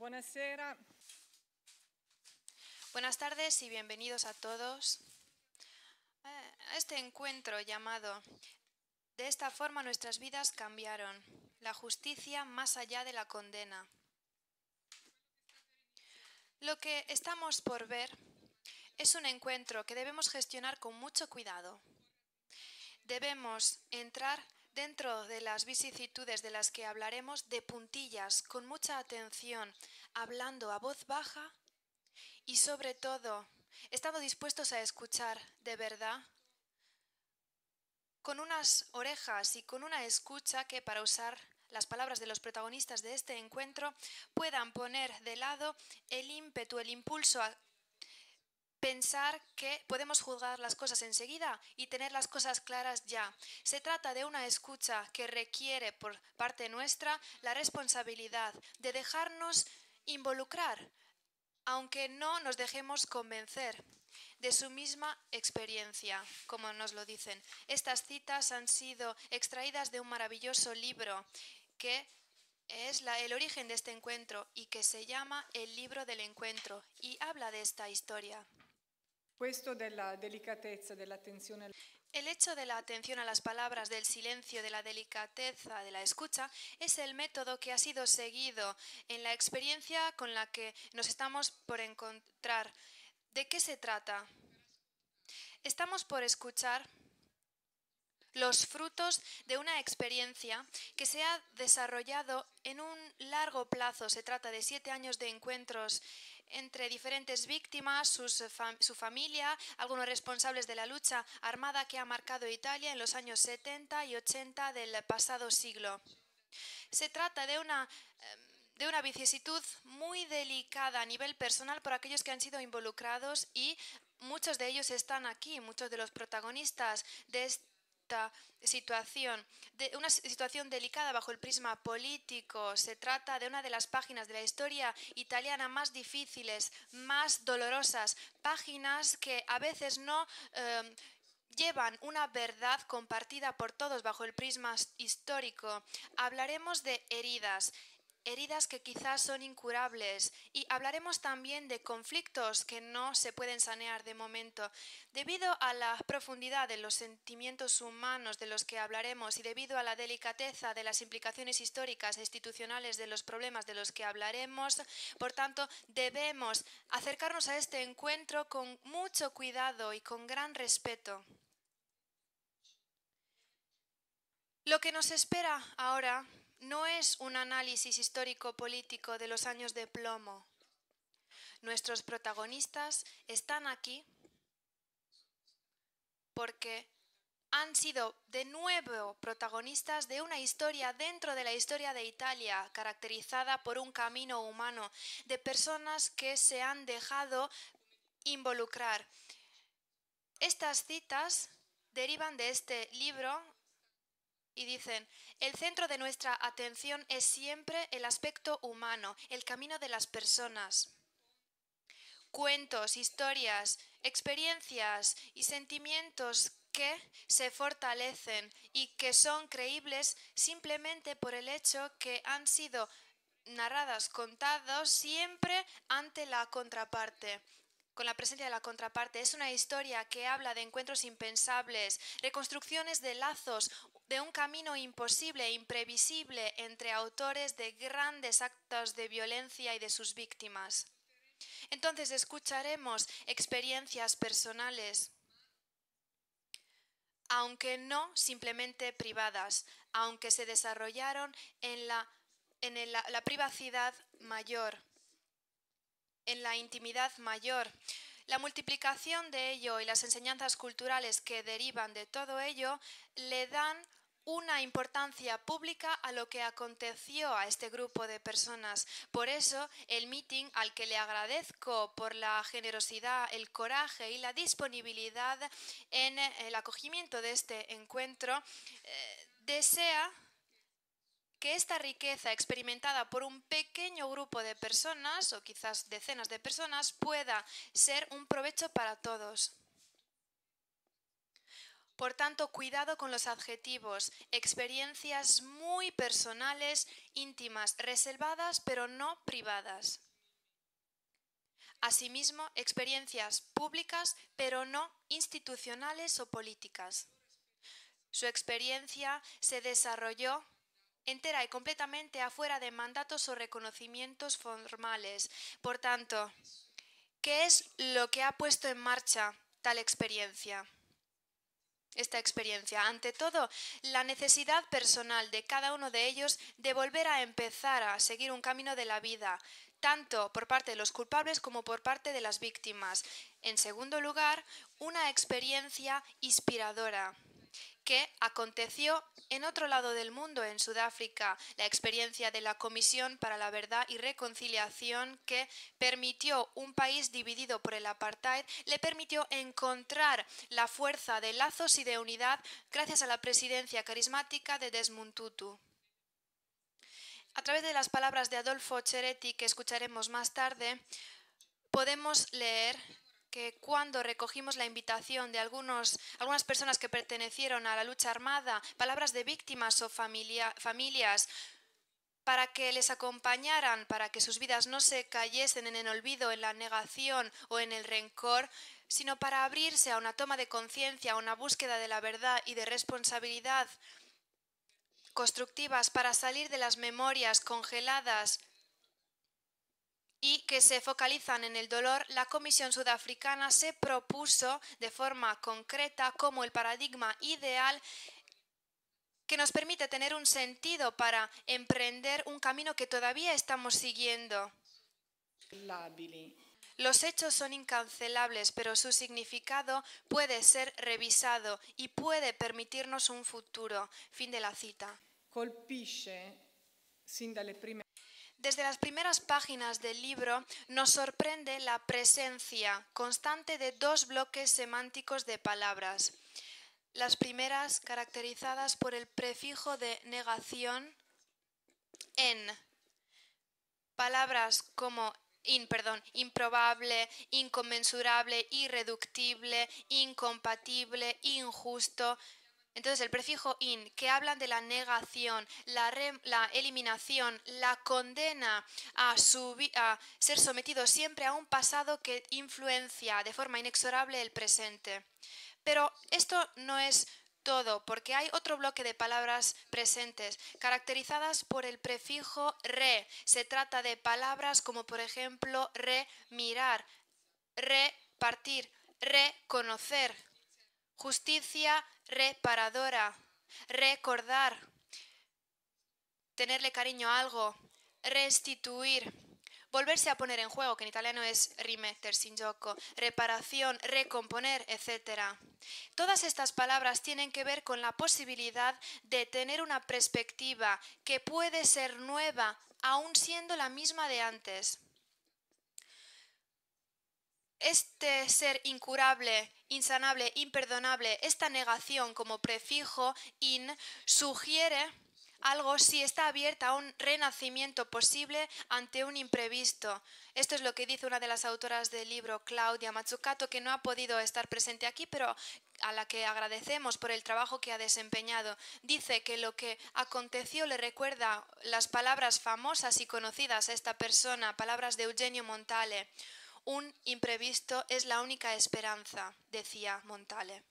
Buenas tardes y bienvenidos a todos eh, a este encuentro llamado De esta forma nuestras vidas cambiaron, la justicia más allá de la condena. Lo que estamos por ver es un encuentro que debemos gestionar con mucho cuidado. Debemos entrar dentro de las vicisitudes de las que hablaremos de puntillas, con mucha atención, hablando a voz baja y sobre todo estando dispuestos a escuchar de verdad con unas orejas y con una escucha que, para usar las palabras de los protagonistas de este encuentro, puedan poner de lado el ímpetu, el impulso a pensar que podemos juzgar las cosas enseguida y tener las cosas claras ya. Se trata de una escucha que requiere por parte nuestra la responsabilidad de dejarnos involucrar, aunque no nos dejemos convencer de su misma experiencia, como nos lo dicen. Estas citas han sido extraídas de un maravilloso libro que es el origen de este encuentro y que se llama El libro del encuentro y habla de esta historia. El hecho de la atención a las palabras, del silencio, de la delicateza, de la escucha, es el método que ha sido seguido en la experiencia con la que nos estamos por encontrar. ¿De qué se trata? Estamos por escuchar los frutos de una experiencia que se ha desarrollado en un largo plazo. Se trata de siete años de encuentros entre diferentes víctimas, eh, su familia, algunos responsables de la lucha armada que ha marcado Italia en los años 70 y 80 del pasado siglo. Se trata de una... Em, de una vicisitud muy delicada a nivel personal por aquellos que han sido involucrados y muchos de ellos están aquí, muchos de los protagonistas de este situación, de una situación delicada bajo el prisma político. Se trata de una de las páginas de la historia italiana más difíciles, más dolorosas, páginas que a veces no... Eh, llevan una verdad compartida por todos bajo el prisma histórico. Hablaremos de heridas, heridas que quizás son incurables y hablaremos también de conflictos que no se pueden sanear de momento. Debido a la profundidad de los sentimientos humanos de los que hablaremos y debido a la delicadeza de las implicaciones históricas e institucionales de los problemas de los que hablaremos, por tanto, debemos acercarnos a este encuentro con mucho cuidado y con gran respeto. Lo que nos espera ahora no es un análisis histórico-político de los años de plomo. Nuestros protagonistas están aquí porque han sido de nuevo protagonistas de una historia dentro de la historia de Italia, caracterizada por un camino humano, de personas que se han dejado involucrar. Estas citas derivan de este libro y dicen, el centro de nuestra atención es siempre el aspecto humano, el camino de las personas. Cuentos, historias, experiencias y sentimientos que se fortalecen y que son creíbles simplemente por el hecho que han sido narradas, contados siempre ante la contraparte con la presencia de la contraparte. Es una historia que habla de encuentros impensables, reconstrucciones de lazos, de un camino imposible e imprevisible entre autores de grandes actos de violencia y de sus víctimas. Entonces escucharemos experiencias personales, aunque no simplemente privadas, aunque se desarrollaron en la, la privacidad mayor en la intimidad mayor. La multiplicación de ello y las enseñanzas culturales que derivan de todo ello le dan una importancia pública a lo que aconteció a este grupo de personas. Por eso, el meeting al que le agradezco por la generosidad, el coraje y la disponibilidad en el acogimiento de este encuentro, eh, desea que esta riqueza experimentada por un pequeño grupo de personas o quizás decenas de personas pueda ser un provecho para todos. Por tanto, cuidado con los adjetivos, experiencias muy personales, íntimas, reservadas, pero no privadas. Asimismo, experiencias públicas, pero no institucionales o políticas. Su experiencia se desarrolló entera y completamente afuera de mandatos o reconocimientos formales. Por tanto, ¿qué es lo que ha puesto en marcha tal experiencia? esta experiencia. Ante todo, la necesidad personal de cada uno de ellos de volver a empezar a seguir un camino de la vida, tanto por parte de los culpables como por parte de las víctimas. En segundo lugar, una experiencia inspiradora que aconteció en otro lado del mundo, en Sudáfrica, la experiencia de la Comisión para la Verdad y Reconciliación que permitió un país dividido por el apartheid, le permitió encontrar la fuerza de lazos y de unidad gracias a la presidencia carismática de Desmond Tutu. A través de las palabras de Adolfo Cheretti, que escucharemos más tarde, podemos leer que cuando recogimos la invitación de algunos, algunas personas que pertenecieron a la lucha armada, palabras de víctimas o familias, para que les acompañaran, para que sus vidas no se cayesen en el olvido, en la negación o en el rencor, sino para abrirse a una toma de conciencia, a una búsqueda de la verdad y de responsabilidad constructivas para salir de las memorias congeladas y que se focalizan en el dolor, la Comisión Sudafricana se propuso de forma concreta como el paradigma ideal que nos permite tener un sentido para emprender un camino que todavía estamos siguiendo. Los hechos son incancelables, pero su significado puede ser revisado y puede permitirnos un futuro. Fin de la cita. sin desde las primeras páginas del libro nos sorprende la presencia constante de dos bloques semánticos de palabras. Las primeras caracterizadas por el prefijo de negación en palabras como improbable, inconmensurable, irreductible, incompatible, injusto, entonces, el prefijo in, que hablan de la negación, la, eliminación, la condena a, ser sometido siempre a un pasado que influencia de forma inexorable el presente. Pero esto no es todo, porque hay otro bloque de palabras presentes, caracterizadas por el prefijo re. Se trata de palabras como, por ejemplo, re mirar, repartir, reconocer, justicia, reparadora, recordar, tenerle cariño a algo, restituir, volverse a poner en juego, que en italiano es rimetter, sin gioco, reparación, recomponer, etc. Todas estas palabras tienen que ver con la posibilidad de tener una perspectiva que puede ser nueva, aún siendo la misma de antes este ser incurable, insanable, imperdonable, esta negación como prefijo in sugiere algo si está abierta a un renacimiento posible ante un imprevisto. Esto es lo que dice una de las autoras del libro, Claudia Mazzucato, que no ha podido estar presente aquí, pero a la que agradecemos por el trabajo que ha desempeñado. Dice que lo que aconteció le recuerda las palabras famosas y conocidas a esta persona, palabras de Eugenio Montale. Un imprevisto es la única esperanza, decía Montale.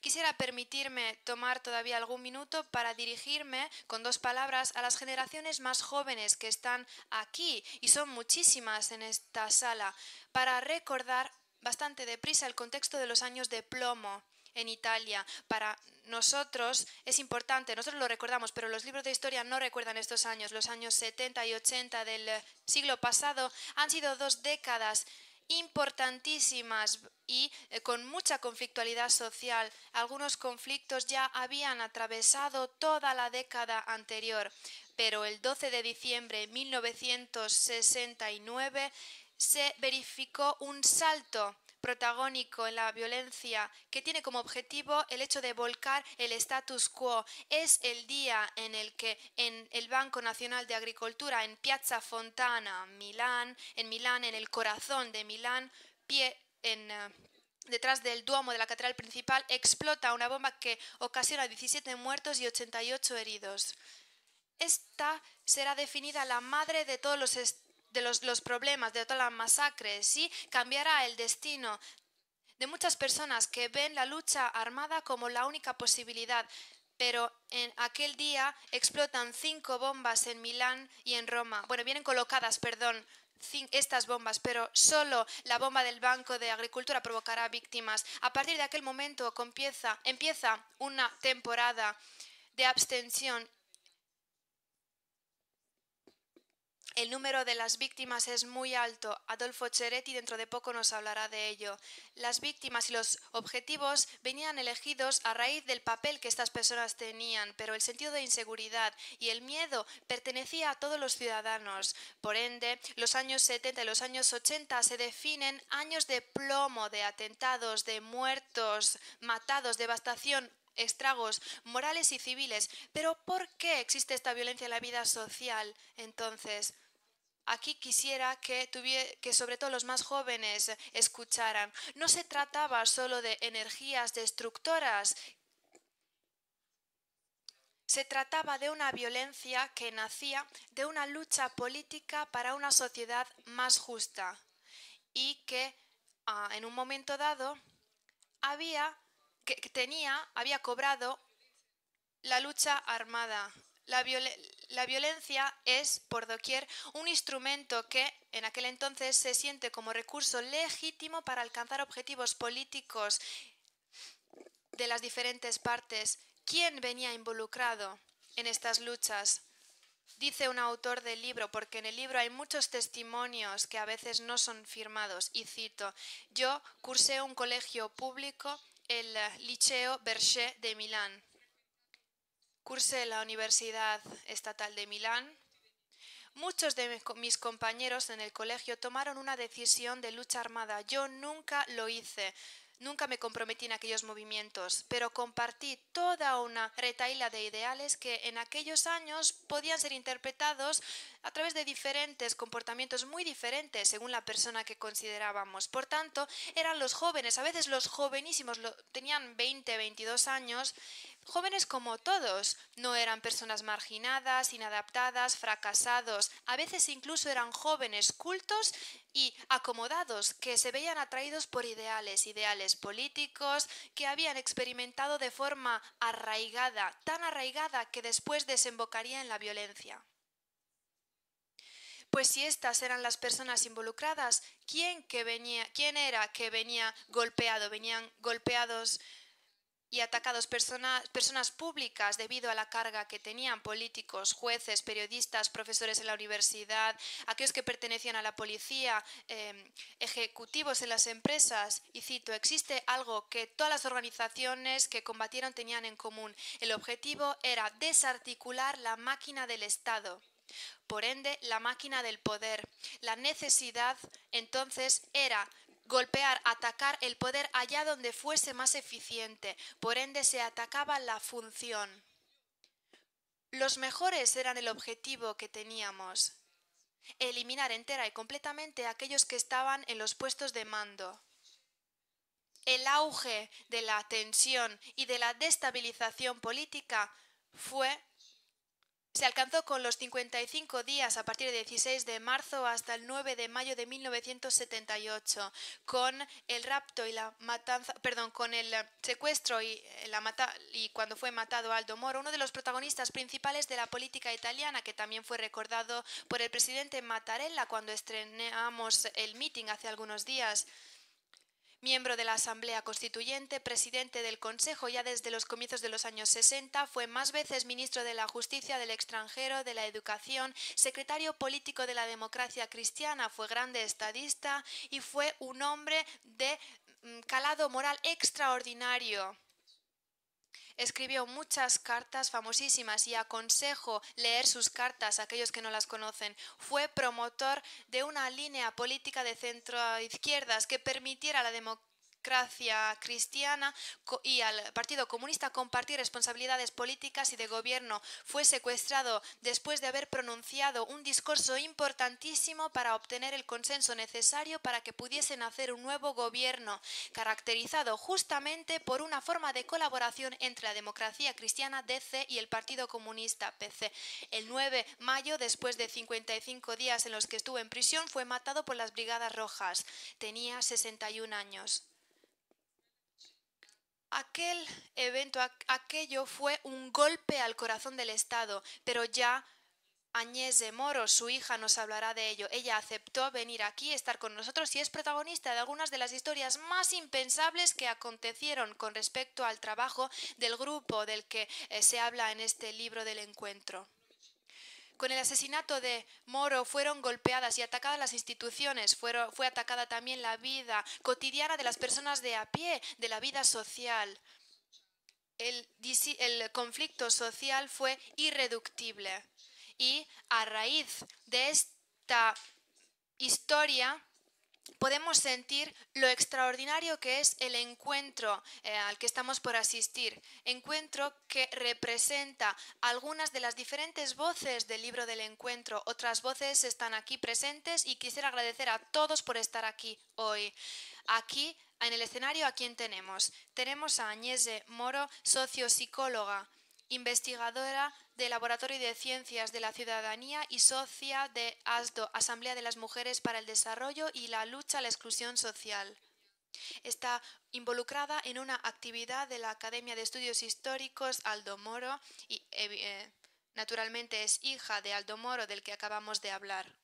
Quisiera permitirme tomar todavía algún minuto para dirigirme con dos palabras a las generaciones más jóvenes que están aquí, y son muchísimas en esta sala, para recordar bastante deprisa el contexto de los años de plomo, en Italia. Para nosotros es importante, nosotros lo recordamos, pero los libros de historia no recuerdan estos años. Los años 70 y 80 del eh, siglo pasado han sido dos décadas importantísimas y eh, con mucha conflictualidad social. Algunos conflictos ya habían atravesado toda la década anterior, pero el 12 de diciembre de 1969 se verificó un salto protagónico en la violencia que tiene como objetivo el hecho de volcar el status quo. Es el día en el que en el Banco Nacional de Agricultura, en Piazza Fontana, Milán, en Milán, en el corazón de Milán, pie en... Eh, detrás del duomo de la catedral principal explota una bomba que ocasiona 17 muertos y 88 heridos. Esta será definida la madre de todos los de los, problemas, de todas las masacres, y cambiará el destino de muchas personas que ven la lucha armada como la única posibilidad, pero en aquel día explotan cinco bombas en Milán y en Roma. Bueno, vienen colocadas, perdón, estas bombas, pero solo la bomba del Banco de Agricultura provocará víctimas. A partir de aquel momento empieza una temporada de abstención El número de las víctimas es muy alto. Adolfo Cheretti dentro de poco nos hablará de ello. Las víctimas y los objetivos venían elegidos a raíz del papel que estas personas tenían, pero el sentido de inseguridad y el miedo pertenecía a todos los ciudadanos. Por ende, los años 70 y los años 80 se definen años de plomo, de atentados, de muertos, matados, devastación, estragos morales y civiles. Pero ¿por qué existe esta violencia en la vida social entonces? Aquí quisiera que, que sobre todo los más jóvenes escucharan. No se trataba solo de energías destructoras, se trataba de una violencia que nacía de una lucha política para una sociedad más justa y que ah, en un momento dado había, que tenía, había cobrado la lucha armada, la, la violencia es, por doquier, un instrumento que en aquel entonces se siente como recurso legítimo para alcanzar objetivos políticos de las diferentes partes. ¿Quién venía involucrado en estas luchas? Dice un autor del libro, porque en el libro hay muchos testimonios que a veces no son firmados, y cito, yo cursé un colegio público, el Liceo Berger de Milán. Cursé la Universidad Estatal de Milán. Muchos de mis compañeros en el colegio tomaron una decisión de lucha armada. Yo nunca lo hice. Nunca me comprometí en aquellos movimientos, pero compartí toda una retaíla de ideales que en aquellos años podían ser interpretados a través de diferentes comportamientos muy diferentes según la persona que considerábamos. Por tanto, eran los jóvenes, a veces los jovenísimos, tenían 20, 22 años, Jóvenes como todos, no eran personas marginadas, inadaptadas, fracasados, a veces incluso eran jóvenes cultos y acomodados que se veían atraídos por ideales, ideales políticos que habían experimentado de forma arraigada, tan arraigada que después desembocaría en la violencia. Pues si estas eran las personas involucradas, ¿quién, venía, quién era que venía golpeado? Venían golpeados y atacados personas, personas públicas debido a la carga que tenían políticos, jueces, periodistas, profesores en la universidad, aquellos que pertenecían a la policía, em, ejecutivos en las empresas. Y cito, existe algo que todas las organizaciones que combatieron tenían en común. El objetivo era desarticular la máquina del Estado. Por ende, la máquina del poder. La necesidad entonces era golpear, atacar el poder allá donde fuese más eficiente. Por ende, se atacaba la función. Los mejores eran el objetivo que teníamos. Eliminar entera y completamente a aquellos que estaban en los puestos de mando. El auge de la tensión y de la destabilización política fue se alcanzó con los 55 días a partir del 16 de marzo hasta el 9 de mayo de 1978, con el rapto y la matanza, perdón, con el eh, secuestro y, eh, la mata, y cuando fue matado Aldo Moro, uno de los protagonistas principales de la política italiana, que también fue recordado por el presidente Mattarella cuando estrenamos el meeting hace algunos días. Miembro de la Asamblea Constituyente, presidente del Consejo ya desde los comienzos de los años 60, fue más veces ministro de la Justicia, del Extranjero, de la Educación, secretario político de la democracia cristiana, fue grande estadista y fue un hombre de mm, calado moral extraordinario. Escribió muchas cartas famosísimas y aconsejo leer sus cartas a aquellos que no las conocen. Fue promotor de una línea política de centro izquierdas que permitiera la democracia democracia cristiana y al Partido Comunista compartir responsabilidades políticas y de gobierno. Fue secuestrado después de haber pronunciado un discurso importantísimo para obtener el consenso necesario para que pudiesen hacer un nuevo gobierno, caracterizado justamente por una forma de colaboración entre la democracia cristiana DC y el Partido Comunista PC. El 9 de mayo, después de 55 días en los que estuvo en prisión, fue matado por las Brigadas Rojas. Tenía 61 años. Aquel evento, aquello fue un golpe al corazón del Estado, pero ya Añez de Moro, su hija, nos hablará de ello. Ella aceptó venir aquí, estar con nosotros y es protagonista de algunas de las historias más impensables que acontecieron con respecto al trabajo del grupo del que eh, se habla en este libro del encuentro. Con el asesinato de Moro fueron golpeadas y atacadas las instituciones, fue atacada también la vida cotidiana de las personas de a pie, de la vida social. el conflicto social fue irreductible y a raíz de esta historia podemos sentir lo extraordinario que es el encuentro eh, al que estamos por asistir, encuentro que representa algunas de las diferentes voces del libro del encuentro. Otras voces están aquí presentes y quisiera agradecer a todos por estar aquí hoy. Aquí, en el escenario, ¿a quién tenemos? Tenemos a Agnese Moro, sociopsicóloga investigadora del Laboratorio de Ciencias de la Ciudadanía y socia de ASDO, Asamblea de las Mujeres para el Desarrollo y la Lucha a la Exclusión Social. Está involucrada en una actividad de la Academia de Estudios Históricos Aldo Moro y, eh, naturalmente, es hija de Aldo Moro, del que acabamos de hablar.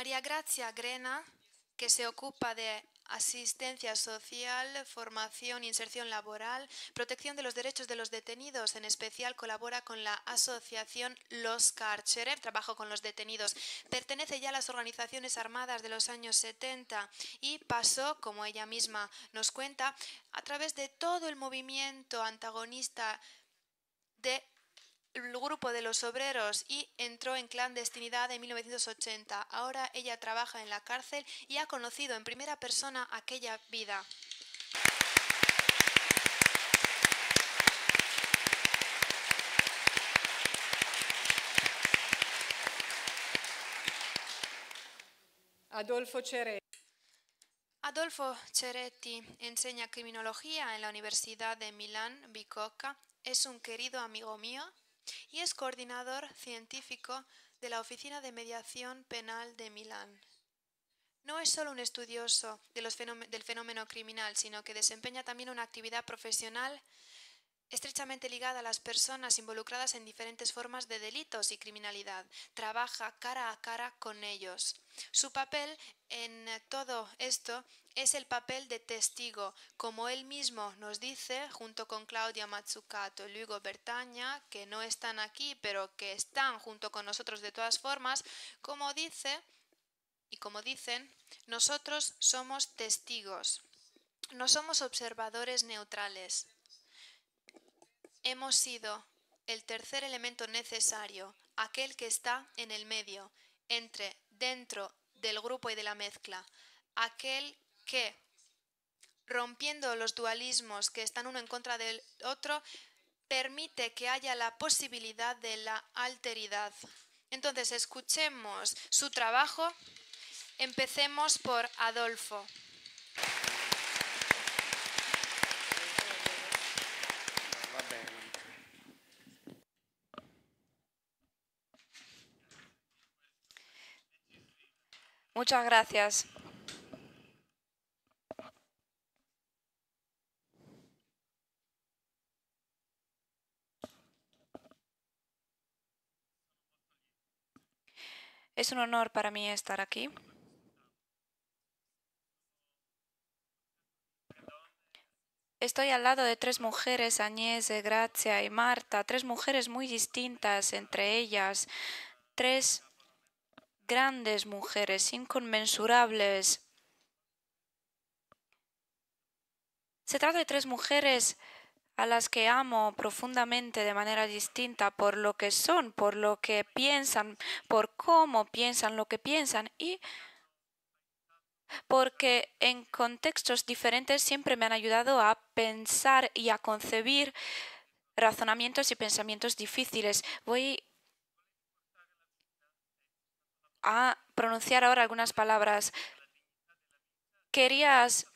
María Gracia Grena, que se ocupa de asistencia social, formación, inserción laboral, protección de los derechos de los detenidos. En especial colabora con la asociación Los Carcherev, trabajo con los detenidos. Pertenece ya a las organizaciones armadas de los años 70 y pasó, como ella misma nos cuenta, a través de todo el movimiento antagonista de el grupo de los obreros y entró en clandestinidad en 1980. Ahora ella trabaja en la cárcel y ha conocido en primera persona aquella vida. Adolfo Ceretti. Adolfo Ceretti enseña criminología en la Universidad de Milán, Bicocca. Es un querido amigo mío y es coordinador científico de la Oficina de Mediación Penal de Milán. No es solo un estudioso del fenómeno criminal, sino que desempeña también una actividad profesional estrechamente ligada a las personas involucradas en diferentes formas de delitos y criminalidad. Trabaja cara a cara con ellos. Su papel en todo esto es el papel de testigo, como él mismo nos dice, junto con Claudia Mazzucato y Lugo Bertaña, que no están aquí, pero que están junto con nosotros de todas formas, como dice y como dicen, nosotros somos testigos, no somos observadores neutrales. Hemos sido el tercer elemento necesario, aquel que está en el medio, entre, dentro del grupo y de la mezcla, aquel que, rompiendo los dualismos que están uno en contra del otro, permite que haya la posibilidad de la alteridad. Entonces, escuchemos su trabajo. Empecemos por Adolfo. Muchas gracias. Es un honor para mí estar aquí. Estoy al lado de tres mujeres, de Gracia y Marta, tres mujeres muy distintas entre ellas, tres grandes mujeres, inconmensurables. Se trata de tres mujeres a las que amo profundamente de manera distinta por lo que son, por lo que piensan, por cómo piensan lo que piensan y porque en contextos diferentes siempre me han ayudado a pensar y a concebir razonamientos y pensamientos difíciles. Voy a pronunciar ahora algunas palabras. Querías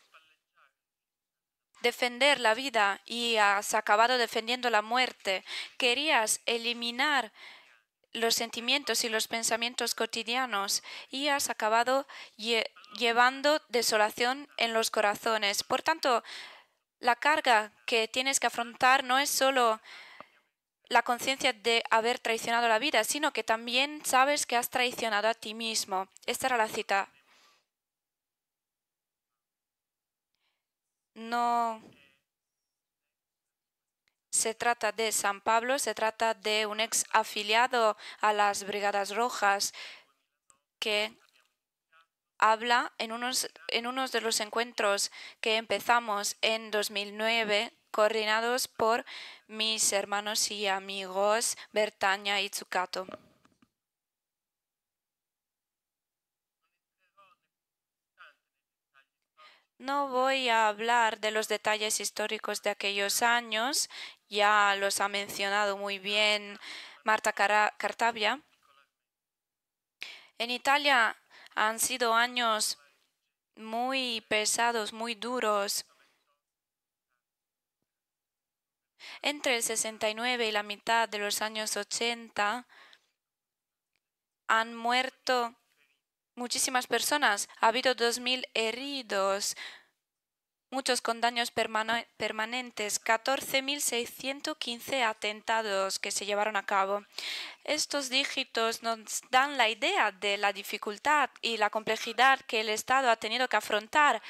defender la vida y has acabado defendiendo la muerte. Querías eliminar los sentimientos y los pensamientos cotidianos y has acabado llevando desolación en los corazones. Por tanto, la carga que tienes que afrontar no es solo la conciencia de haber traicionado la vida, sino que también sabes que has traicionado a ti mismo. Esta era la cita. No se trata de San Pablo, se trata de un ex afiliado a las Brigadas Rojas que habla en unos, en unos de los encuentros que empezamos en 2009 coordinados por mis hermanos y amigos Bertaña y Zucato. No voy a hablar de los detalles históricos de aquellos años, ya los ha mencionado muy bien Marta Cartabia. En Italia han sido años muy pesados, muy duros. Entre el 69 y la mitad de los años 80 han muerto muchísimas personas. Ha habido 2.000 heridos, muchos con daños permanentes, 14.615 atentados que se llevaron a cabo. Estos dígitos nos dan la idea de la dificultad y la complejidad que el Estado ha tenido que afrontar,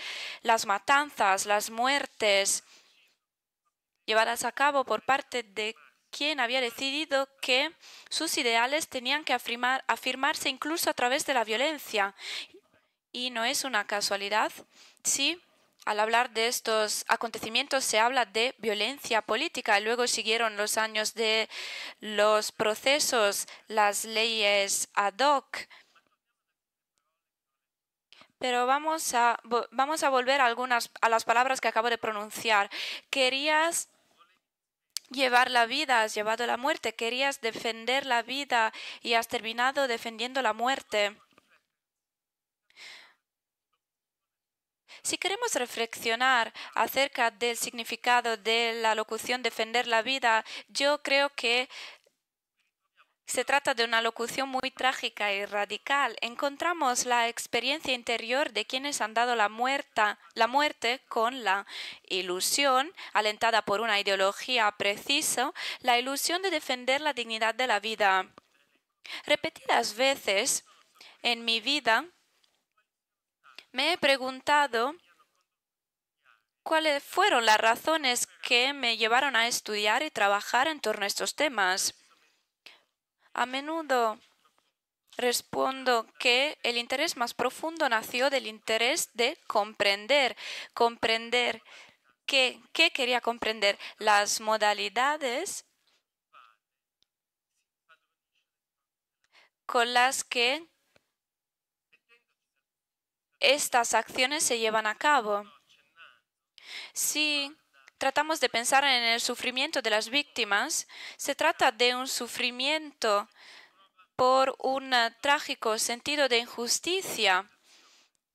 las matanzas, las muertes, llevadas a cabo por parte de quien había decidido que sus ideales tenían que afirmarse incluso a través de la violencia. Y no es una casualidad si al hablar de estos acontecimientos se habla de violencia política. Y Luego siguieron los años de los procesos, las leyes ad hoc. Pero vamos a, vamos a volver a algunas a las palabras que acabo de pronunciar. Querías llevar la vida, has llevado la muerte, querías defender la vida y has terminado defendiendo la muerte. Si queremos reflexionar acerca del significado de la locución defender la vida, yo creo que se trata de una locución muy trágica y radical. Encontramos la experiencia interior de quienes han dado la, muerta, la muerte con la ilusión, alentada por una ideología precisa, la ilusión de defender la dignidad de la vida. Repetidas veces en mi vida me he preguntado cuáles fueron las razones que me llevaron a estudiar y trabajar en torno a estos temas. A menudo respondo que el interés más profundo nació del interés de comprender, comprender qué, quería comprender, las modalidades con las que estas acciones se llevan a cabo. Si tratamos de pensar en el sufrimiento de las víctimas, se trata de un sufrimiento por un trágico sentido de injusticia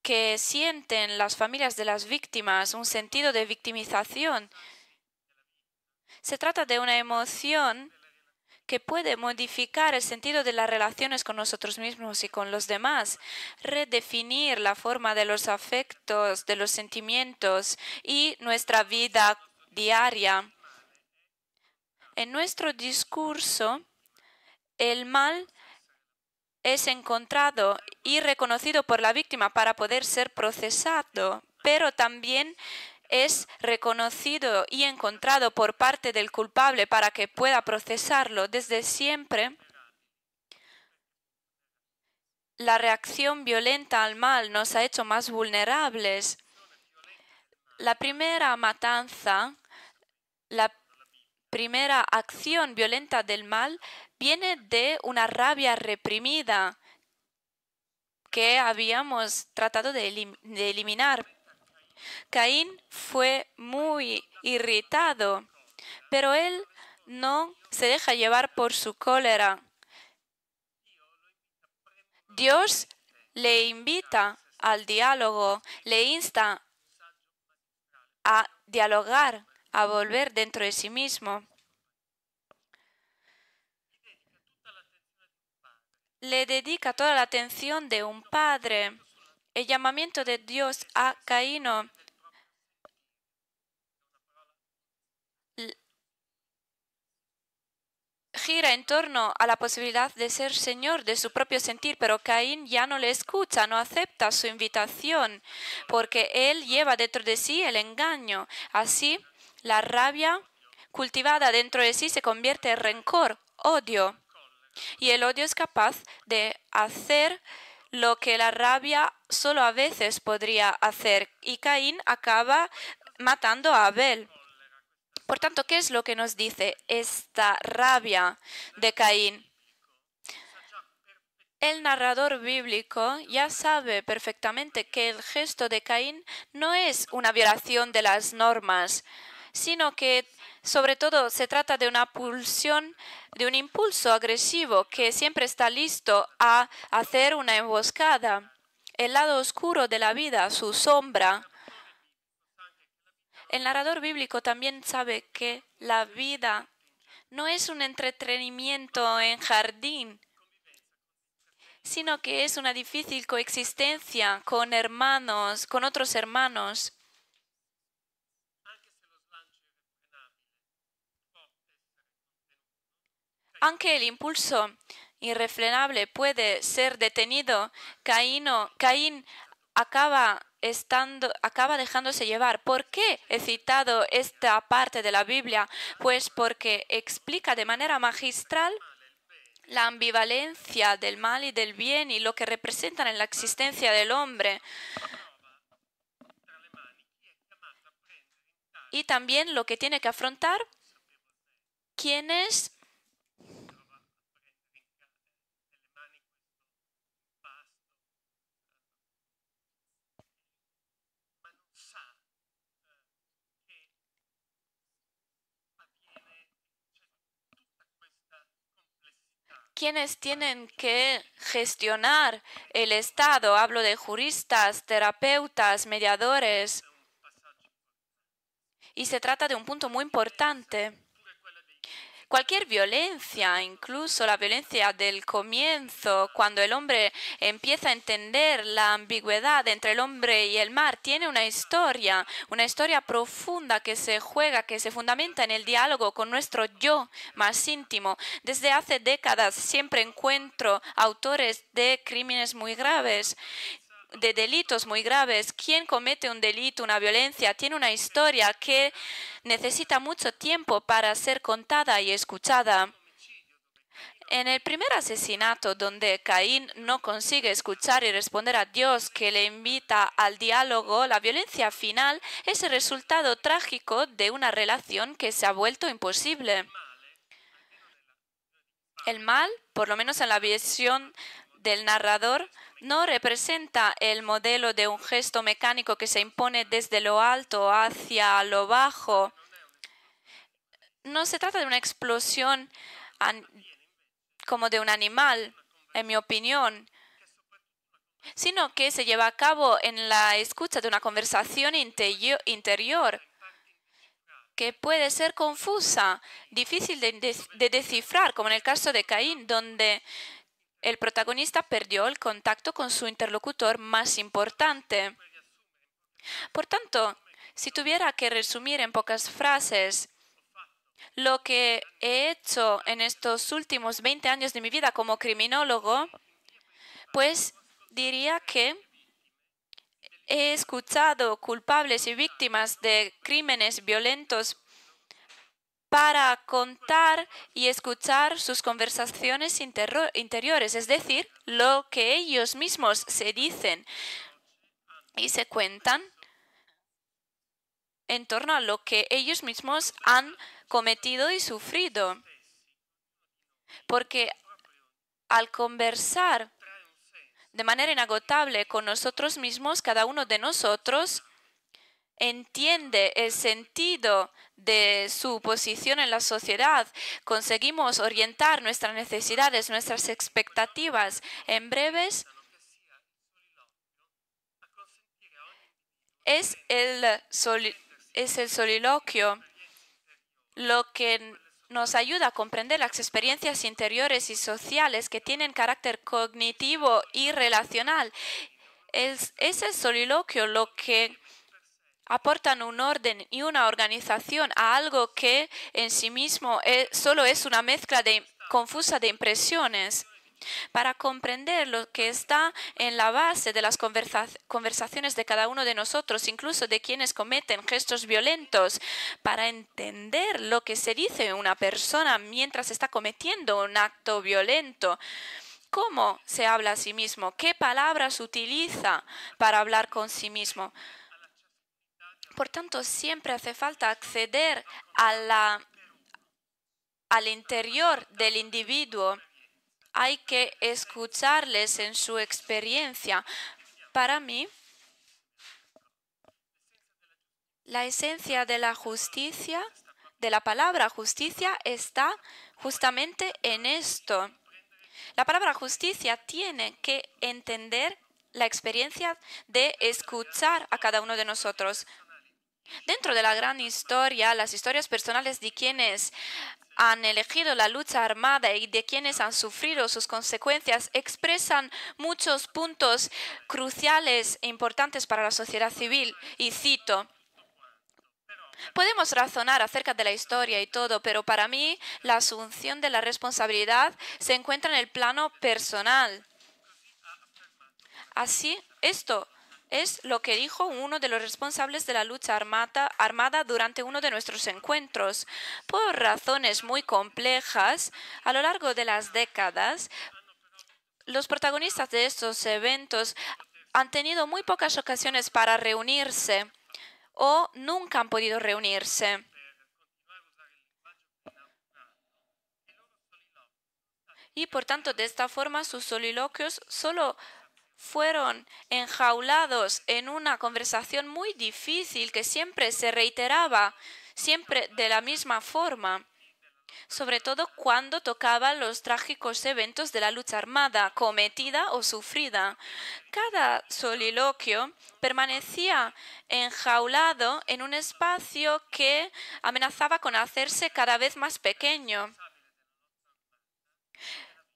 que sienten las familias de las víctimas, un sentido de victimización. Se trata de una emoción que puede modificar el sentido de las relaciones con nosotros mismos y con los demás, redefinir la forma de los afectos, de los sentimientos y nuestra vida diaria. En nuestro discurso, el mal es encontrado y reconocido por la víctima para poder ser procesado, pero también es reconocido y encontrado por parte del culpable para que pueda procesarlo desde siempre. La reacción violenta al mal nos ha hecho más vulnerables la primera matanza, la primera acción violenta del mal viene de una rabia reprimida que habíamos tratado de, eliminar. Caín fue muy irritado, pero él no se deja llevar por su cólera. Dios le invita al diálogo, le insta a dialogar, a volver dentro de sí mismo. Le dedica toda la atención de un padre. El llamamiento de Dios a Caíno gira en torno a la posibilidad de ser señor de su propio sentir, pero Caín ya no le escucha, no acepta su invitación, porque él lleva dentro de sí el engaño. Así, la rabia cultivada dentro de sí se convierte en rencor, odio. Y el odio es capaz de hacer lo que la rabia solo a veces podría hacer. Y Caín acaba matando a Abel. Por tanto, ¿qué es lo que nos dice esta rabia de Caín? El narrador bíblico ya sabe perfectamente que el gesto de Caín no es una violación de las normas, sino que sobre todo se trata de una pulsión, de un impulso agresivo que siempre está listo a hacer una emboscada. El lado oscuro de la vida, su sombra, el narrador bíblico también sabe que la vida no es un entretenimiento en jardín, sino que es una difícil coexistencia con hermanos, con otros hermanos. Aunque el impulso irrefrenable puede ser detenido, Caín acaba estando, acaba dejándose llevar. ¿Por qué he citado esta parte de la Biblia? Pues porque explica de manera magistral la ambivalencia del mal y del bien y lo que representan en la existencia del hombre. Y también lo que tiene que afrontar quienes quienes tienen que gestionar el Estado. Hablo de juristas, terapeutas, mediadores. Y se trata de un punto muy importante. Cualquier violencia, incluso la violencia del comienzo, cuando el hombre empieza a entender la ambigüedad entre el hombre y el mar, tiene una historia, una historia profunda que se juega, que se fundamenta en el diálogo con nuestro yo más íntimo. Desde hace décadas siempre encuentro autores de crímenes muy graves de delitos muy graves. Quien comete un delito, una violencia, tiene una historia que necesita mucho tiempo para ser contada y escuchada. En el primer asesinato, donde Caín no consigue escuchar y responder a Dios que le invita al diálogo, la violencia final es el resultado trágico de una relación que se ha vuelto imposible. El mal, por lo menos en la visión del narrador, no representa el modelo de un gesto mecánico que se impone desde lo alto hacia lo bajo. No se trata de una explosión como de un animal, en mi opinión, sino que se lleva a cabo en la escucha de una conversación interior que puede ser confusa, difícil de, descifrar, como en el caso de Caín, donde el protagonista perdió el contacto con su interlocutor más importante. Por tanto, si tuviera que resumir en pocas frases lo que he hecho en estos últimos 20 años de mi vida como criminólogo, pues diría que he escuchado culpables y víctimas de crímenes violentos para contar y escuchar sus conversaciones interiores, es decir, lo que ellos mismos se dicen y se cuentan en torno a lo que ellos mismos han cometido y sufrido. Porque al conversar de manera inagotable con nosotros mismos, cada uno de nosotros entiende el sentido de su posición en la sociedad, conseguimos orientar nuestras necesidades, nuestras expectativas. En breves, es el, es el soliloquio lo que nos ayuda a comprender las experiencias interiores y sociales que tienen carácter cognitivo y relacional. Es, es el soliloquio lo que aportan un orden y una organización a algo que en sí mismo e, solo es una mezcla confusa de impresiones. Para comprender lo que está en la base de las conversaciones de cada uno de nosotros, incluso de quienes cometen gestos violentos, para entender lo que se dice una persona mientras está cometiendo un acto violento, cómo se habla a sí mismo, qué palabras utiliza para hablar con sí mismo. Por tanto, siempre hace falta acceder al interior del individuo. Hay que escucharles en su experiencia. Para mí, la esencia de la justicia, de la palabra justicia, está justamente en esto. La palabra justicia tiene que entender la experiencia de escuchar a cada uno de nosotros. Dentro de la gran historia, las historias personales de quienes han elegido la lucha armada y de quienes han sufrido sus consecuencias expresan muchos puntos cruciales e importantes para la sociedad civil. Y cito, Podemos razonar acerca de la historia y todo, pero para mí la asunción de la responsabilidad se encuentra en el plano personal. Así, esto es lo que dijo uno de los responsables de la lucha armada, armada durante uno de nuestros encuentros. Por razones muy complejas, a lo largo de las décadas, los protagonistas de estos eventos han tenido muy pocas ocasiones para reunirse o nunca han podido reunirse. Y por tanto, de esta forma, sus soliloquios solo fueron enjaulados en una conversación muy difícil que siempre se reiteraba, siempre de la misma forma, sobre todo cuando tocaban los trágicos eventos de la lucha armada, cometida o sufrida. Cada soliloquio permanecía enjaulado en un espacio que amenazaba con hacerse cada vez más pequeño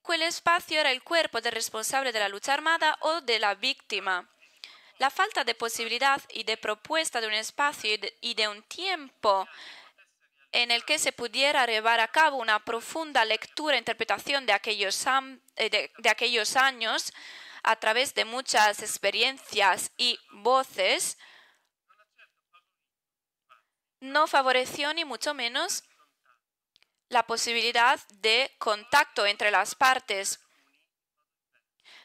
cuál espacio era el cuerpo del responsable de la lucha armada o de la víctima. La falta de posibilidad y de propuesta de un espacio y de, un tiempo en el que se pudiera llevar a cabo una profunda lectura e interpretación de aquellos eh, años a través de muchas experiencias y voces, no favoreció ni mucho menos la posibilidad de contacto entre las partes.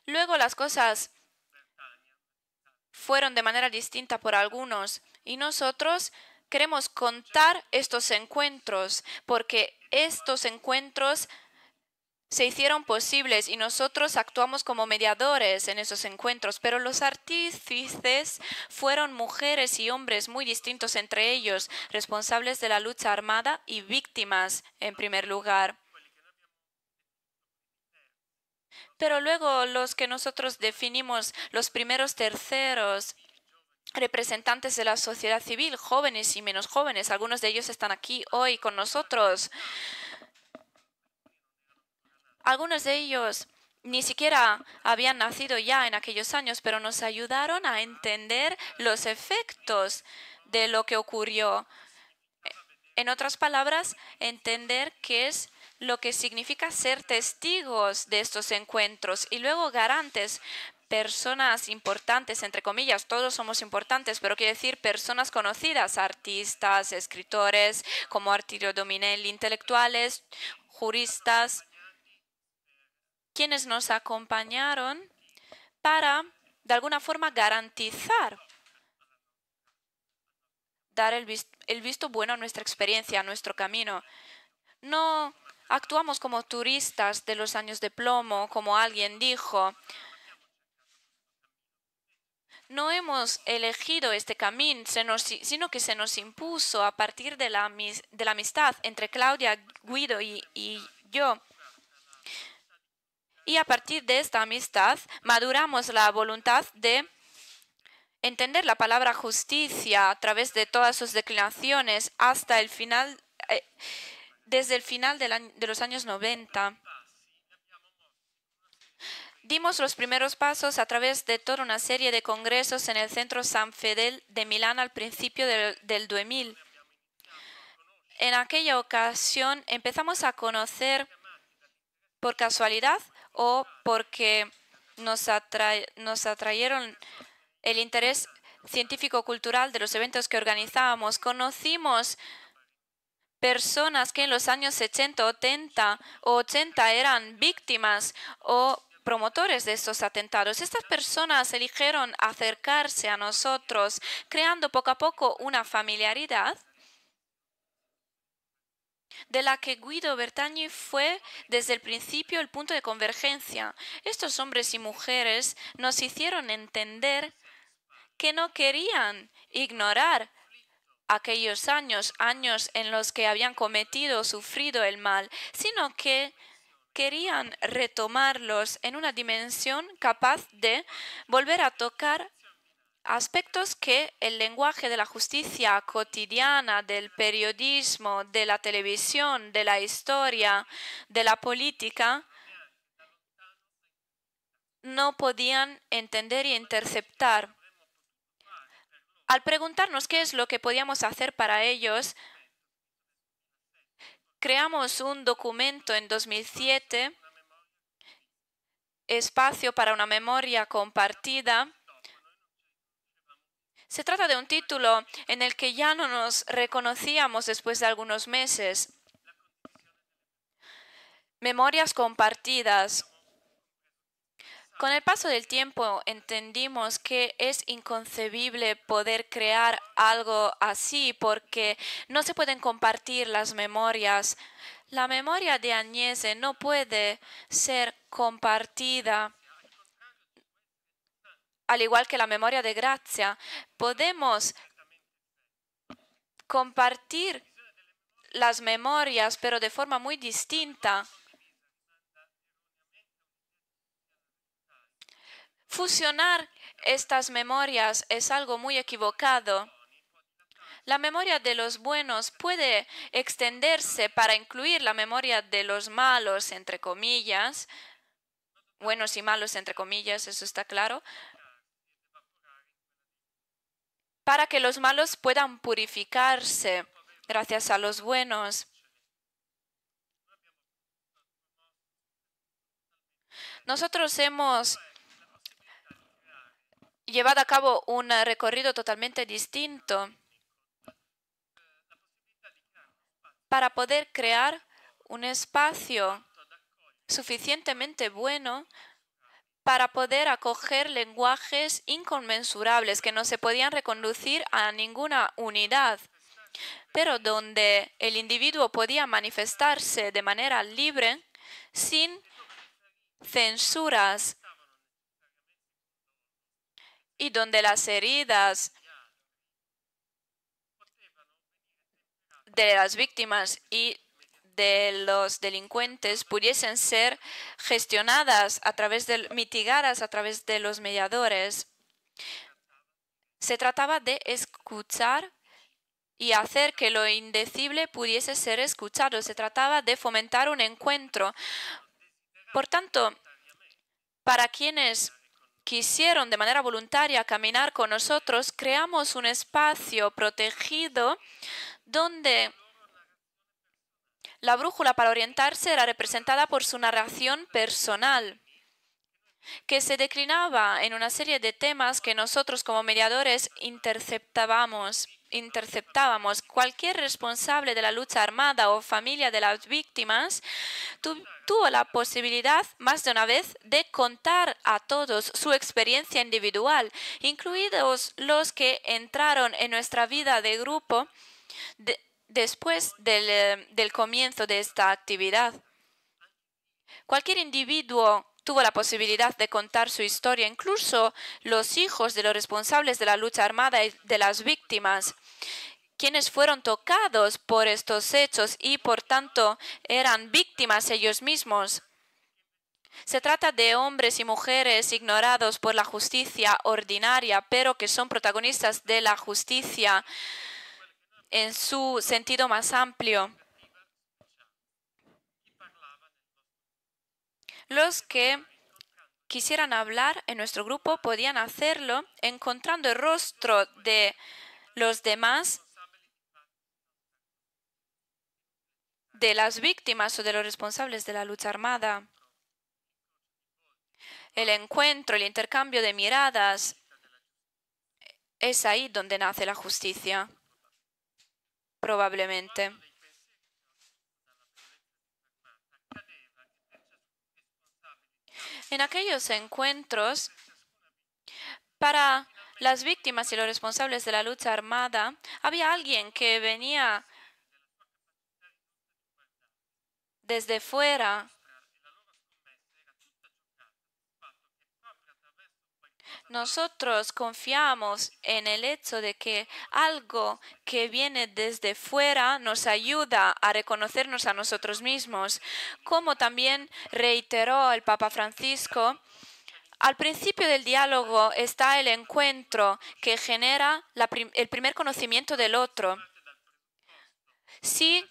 Luego las cosas fueron de manera distinta por algunos y nosotros queremos contar estos encuentros porque estos encuentros se hicieron posibles y nosotros actuamos como mediadores en esos encuentros, pero los artífices fueron mujeres y hombres muy distintos entre ellos, responsables de la lucha armada y víctimas en primer lugar. Pero luego los que nosotros definimos los primeros terceros representantes de la sociedad civil, jóvenes y menos jóvenes, algunos de ellos están aquí hoy con nosotros. Algunos de ellos ni siquiera habían nacido ya en aquellos años, pero nos ayudaron a entender los efectos de lo que ocurrió. En otras palabras, entender qué es lo que significa ser testigos de estos encuentros y luego garantes, personas importantes, entre comillas, todos somos importantes, pero quiere decir personas conocidas, artistas, escritores, como Arturo Dominelli, intelectuales, juristas, quienes nos acompañaron para, de alguna forma, garantizar, dar el, visto bueno a nuestra experiencia, a nuestro camino. No actuamos como turistas de los años de plomo, como alguien dijo. No hemos elegido este camino, sino que se nos impuso a partir de la, amistad entre Claudia, Guido y yo. Y a partir de esta amistad maduramos la voluntad de entender la palabra justicia a través de todas sus declinaciones hasta el final, eh, desde el final de, los años 90. Dimos los primeros pasos a través de toda una serie de congresos en el Centro San Fedel de Milán al principio del 2000. En aquella ocasión empezamos a conocer por casualidad o porque nos, nos atrayeron el interés científico-cultural de los eventos que organizábamos. Conocimos personas que en los años 80, 80 o 80 eran víctimas o promotores de estos atentados. Estas personas eligieron acercarse a nosotros, creando poco a poco una familiaridad de la que Guido Bertagni fue desde el principio el punto de convergencia. Estos hombres y mujeres nos hicieron entender que no querían ignorar aquellos años, años en los que habían cometido o sufrido el mal, sino que querían retomarlos en una dimensión capaz de volver a tocar aspectos que el lenguaje de la justicia cotidiana, del periodismo, de la televisión, de la historia, de la política, no podían entender y interceptar. Al preguntarnos qué es lo que podíamos hacer para ellos, creamos un documento en 2007, espacio para una memoria compartida, se trata de un título en el que ya no nos reconocíamos después de algunos meses. Memorias compartidas. Con el paso del tiempo entendimos que es inconcebible poder crear algo así porque no se pueden compartir las memorias. La memoria de Agnese no puede ser compartida al igual que la memoria de gracia, podemos compartir las memorias, pero de forma muy distinta. Fusionar estas memorias es algo muy equivocado. La memoria de los buenos puede extenderse para incluir la memoria de los malos, entre comillas, buenos y malos, entre comillas, eso está claro, para que los malos puedan purificarse gracias a los buenos. Nosotros hemos llevado a cabo un recorrido totalmente distinto para poder crear un espacio suficientemente bueno para poder acoger lenguajes inconmensurables que no se podían reconducir a ninguna unidad, pero donde el individuo podía manifestarse de manera libre sin censuras y donde las heridas de las víctimas y de los delincuentes pudiesen ser gestionadas a través de, mitigadas a través de los mediadores. Se trataba de escuchar y hacer que lo indecible pudiese ser escuchado. Se trataba de fomentar un encuentro. Por tanto, para quienes quisieron de manera voluntaria caminar con nosotros, creamos un espacio protegido donde la brújula para orientarse era representada por su narración personal, que se declinaba en una serie de temas que nosotros como mediadores interceptábamos. interceptábamos. Cualquier responsable de la lucha armada o familia de las víctimas tuvo la posibilidad más de una vez de contar a todos su experiencia individual, incluidos los que entraron en nuestra vida de grupo después eh, del, comienzo de esta actividad. Cualquier individuo tuvo la posibilidad de contar su historia, incluso los hijos de los responsables de la lucha armada y de las víctimas, quienes fueron tocados por estos hechos y por tanto eran víctimas ellos mismos. Se trata de hombres y mujeres ignorados por la justicia ordinaria, pero que son protagonistas de la justicia en su sentido más amplio. Los que quisieran hablar en nuestro grupo podían hacerlo encontrando el rostro de los demás, de las víctimas o de los responsables de la lucha armada. El encuentro, el intercambio de miradas, es ahí donde nace la justicia probablemente. En aquellos encuentros, para las víctimas y los responsables de la lucha armada, había alguien que venía desde fuera Nosotros confiamos en el hecho de que algo que viene desde fuera nos ayuda a reconocernos a nosotros mismos, como también reiteró el Papa Francisco. Al principio del diálogo está el encuentro que genera el primer conocimiento del otro. Si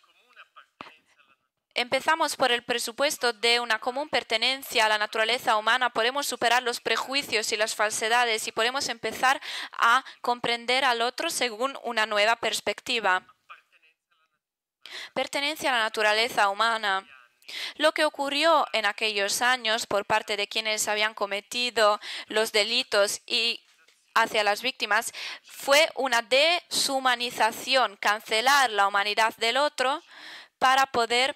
Empezamos por el presupuesto de una común pertenencia a la naturaleza humana, podemos superar los prejuicios y las falsedades y podemos empezar a comprender al otro según una nueva perspectiva. Pertenencia a la naturaleza humana. Lo que ocurrió en aquellos años por parte de quienes habían cometido los delitos y hacia las víctimas fue una deshumanización, cancelar la humanidad del otro para poder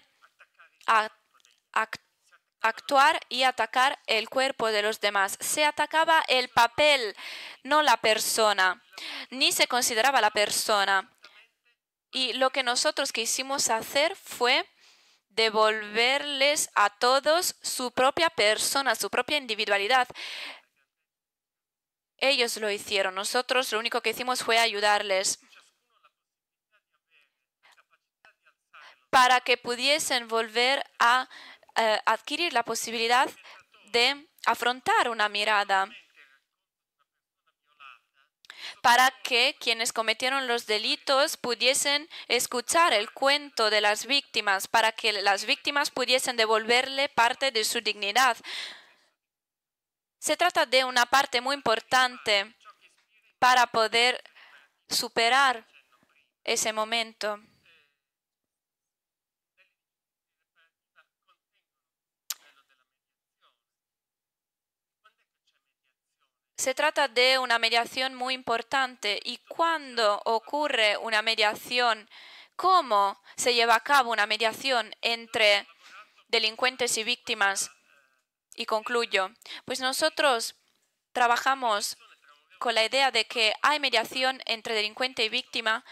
actuar y atacar el cuerpo de los demás. Se atacaba el papel, no la persona, ni se consideraba la persona. Y lo que nosotros quisimos hacer fue devolverles a todos su propia persona, su propia individualidad. Ellos lo hicieron. Nosotros lo único que hicimos fue ayudarles. para que pudiesen volver a eh, adquirir la posibilidad de afrontar una mirada para que quienes cometieron los delitos pudiesen escuchar el cuento de las víctimas, para que las víctimas pudiesen devolverle parte de su dignidad. Se trata de una parte muy importante para poder superar ese momento. Se trata de una mediación muy importante y cuando ocurre una mediación, cómo se lleva a cabo una mediación entre delincuentes y víctimas. Y concluyo, pues nosotros trabajamos con la idea de que hay mediación entre delincuente y víctima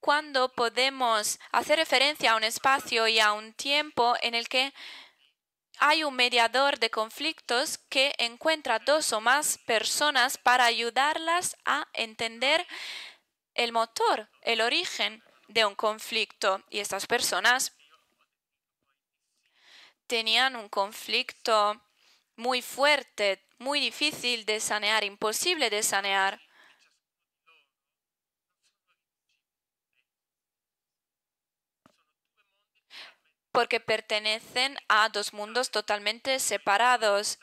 cuando podemos hacer referencia a un espacio y a un tiempo en el que hay un mediador de conflictos que encuentra dos o más personas para ayudarlas a entender el motor, el origen de un conflicto. Y estas personas tenían un conflicto muy fuerte, muy difícil de sanear, imposible de sanear. porque pertenecen a dos mundos totalmente separados.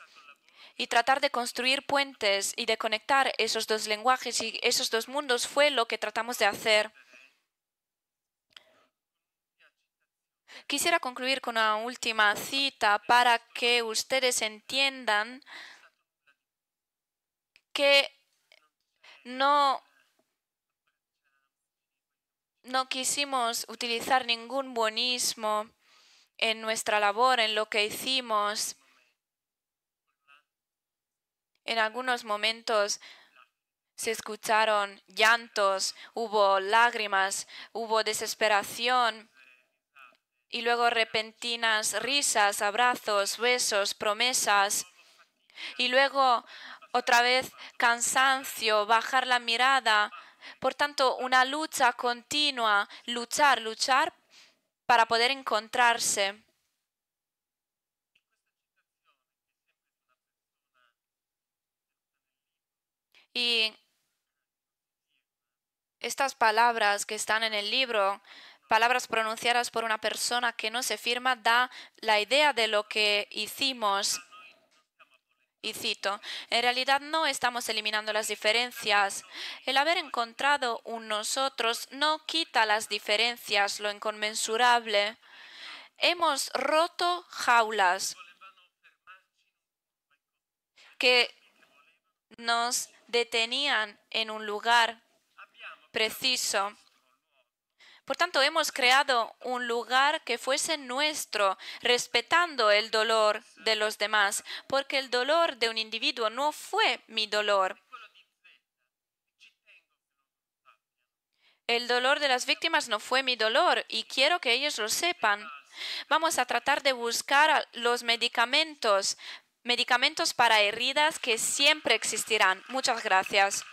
Y tratar de construir puentes y de conectar esos dos lenguajes y esos dos mundos fue lo que tratamos de hacer. Quisiera concluir con una última cita para que ustedes entiendan que no, no quisimos utilizar ningún buenismo en nuestra labor, en lo que hicimos. En algunos momentos se escucharon llantos, hubo lágrimas, hubo desesperación y luego repentinas risas, abrazos, besos, promesas y luego otra vez cansancio, bajar la mirada. Por tanto, una lucha continua, luchar, luchar para poder encontrarse. Y estas palabras que están en el libro, palabras pronunciadas por una persona que no se firma, da la idea de lo que hicimos y cito, en realidad no estamos eliminando las diferencias. El haber encontrado un nosotros no quita las diferencias, lo inconmensurable. Hemos roto jaulas que nos detenían en un lugar preciso. Por tanto, hemos creado un lugar que fuese nuestro, respetando el dolor de los demás, porque el dolor de un individuo no fue mi dolor. El dolor de las víctimas no fue mi dolor y quiero que ellos lo sepan. Vamos a tratar de buscar los medicamentos, medicamentos para heridas que siempre existirán. Muchas gracias.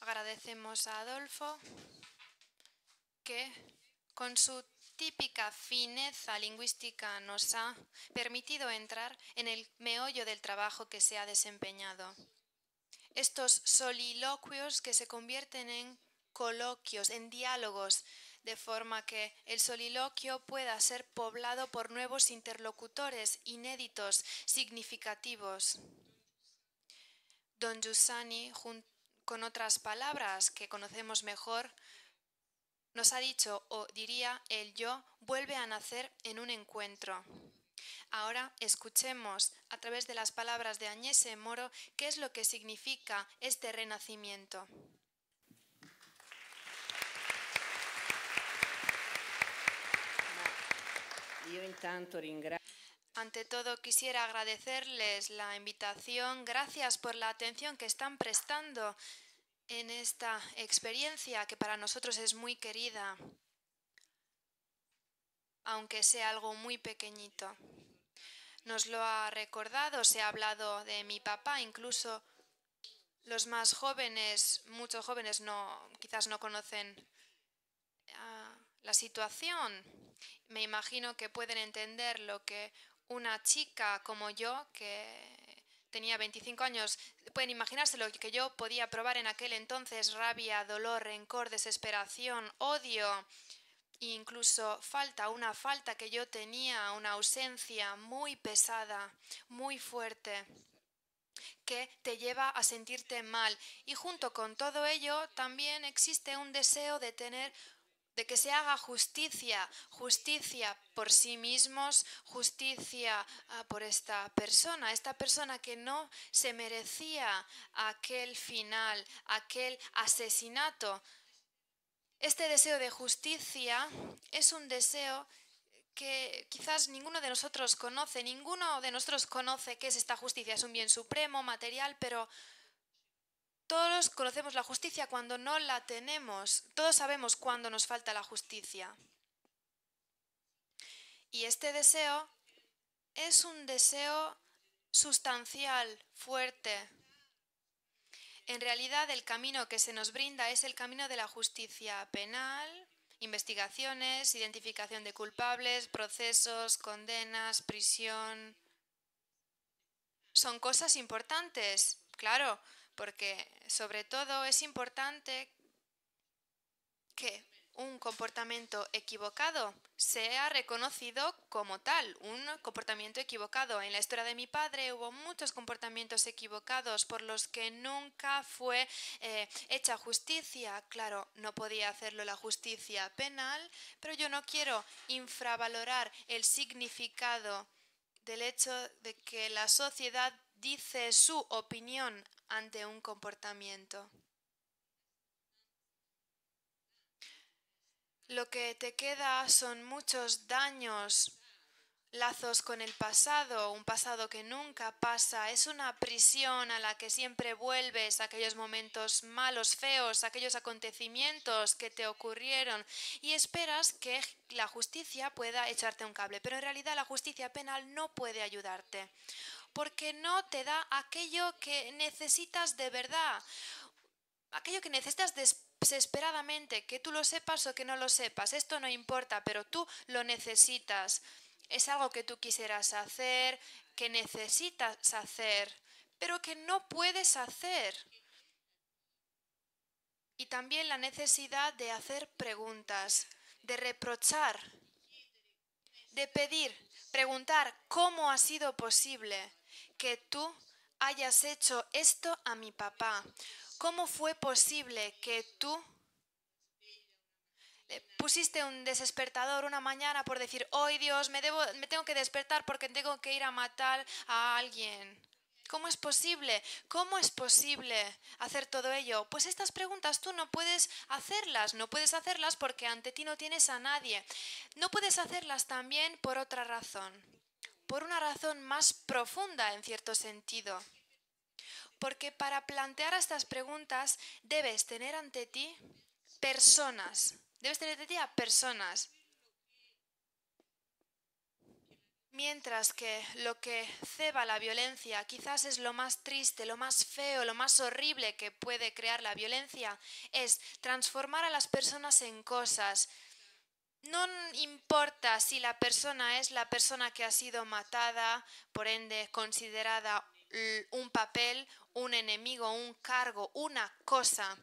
Agradecemos a Adolfo que con su típica fineza lingüística nos ha permitido entrar en el meollo del trabajo que se ha desempeñado. Estos soliloquios que se convierten en coloquios, en diálogos, de forma que el soliloquio pueda ser poblado por nuevos interlocutores inéditos, significativos. Don Giussani, con otras palabras que conocemos mejor, nos ha dicho, o diría el yo, vuelve a nacer en un encuentro. Ahora escuchemos a través de las palabras de Agnese Moro qué es lo que significa este renacimiento. Ante todo, quisiera agradecerles la invitación. Gracias por la atención que están prestando en esta experiencia que para nosotros es muy querida, aunque sea algo muy pequeñito. Nos lo ha recordado, se ha hablado de mi papá, incluso los más jóvenes, muchos jóvenes no, quizás no conocen ah, la situación. Me imagino que pueden entender lo que una chica como yo, que tenía 25 años, pueden imaginárselo, que yo podía probar en aquel entonces, rabia, dolor, rencor, desesperación, odio, incluso falta, una falta que yo tenía, una ausencia muy pesada, muy fuerte que te lleva a sentirte mal. Y junto con todo ello también existe un deseo de tener de que se haga justicia, justicia por sí mismos, justicia ah, por esta persona, esta persona que no se merecía aquel final, aquel asesinato. Este deseo de justicia es un deseo que quizás ninguno de nosotros conoce, ninguno de nosotros conoce qué es esta justicia, es un bien supremo, material, pero todos conocemos la justicia cuando no la tenemos. Todos sabemos cuando nos falta la justicia. Y este deseo es un deseo sustancial, fuerte. En realidad el camino que se nos brinda es el camino de la justicia penal, investigaciones, identificación de culpables, procesos, condenas, prisión. Son cosas importantes, claro, porque sobre todo es importante que un comportamiento equivocado sea reconocido como tal, un comportamiento equivocado. En la historia de mi padre hubo muchos comportamientos equivocados por los que nunca fue eh, hecha justicia. Claro, no podía hacerlo la justicia penal, pero yo no quiero infravalorar el significado del hecho de que la sociedad dice su opinión ante un comportamiento. Lo que te queda son muchos daños, lazos con el pasado, un pasado que nunca pasa, es una prisión a la que siempre vuelves, aquellos momentos malos, feos, aquellos acontecimientos que te ocurrieron y esperas que la justicia pueda echarte un cable, pero en realidad la justicia penal no puede ayudarte porque no te da aquello que necesitas de verdad, aquello que necesitas desesperadamente, que tú lo sepas o que no lo sepas, esto no importa, pero tú lo necesitas. Es algo que tú quisieras hacer, que necesitas hacer, pero que no puedes hacer. Y también la necesidad de hacer preguntas, de reprochar, de pedir, preguntar cómo ha sido posible que tú hayas hecho esto a mi papá? ¿Cómo fue posible que tú pusiste un despertador una mañana por decir, hoy Dios, me tengo que despertar porque tengo que ir a matar a alguien? ¿Cómo es posible? ¿Cómo es posible hacer todo ello? Pues estas preguntas tú no puedes hacerlas, no puedes hacerlas porque ante ti no tienes a nadie. No puedes hacerlas también por otra razón por una razón más profunda en cierto sentido. Porque para plantear estas preguntas debes tener ante ti personas. Debes tener ante ti a personas. Mientras que lo que ceba la violencia quizás es lo más triste, lo más feo, lo más horrible que puede crear la violencia, es transformar a las personas en cosas, no importa si la persona es la persona que ha sido matada, por ende considerada un papel, un enemigo, un cargo, una cosa.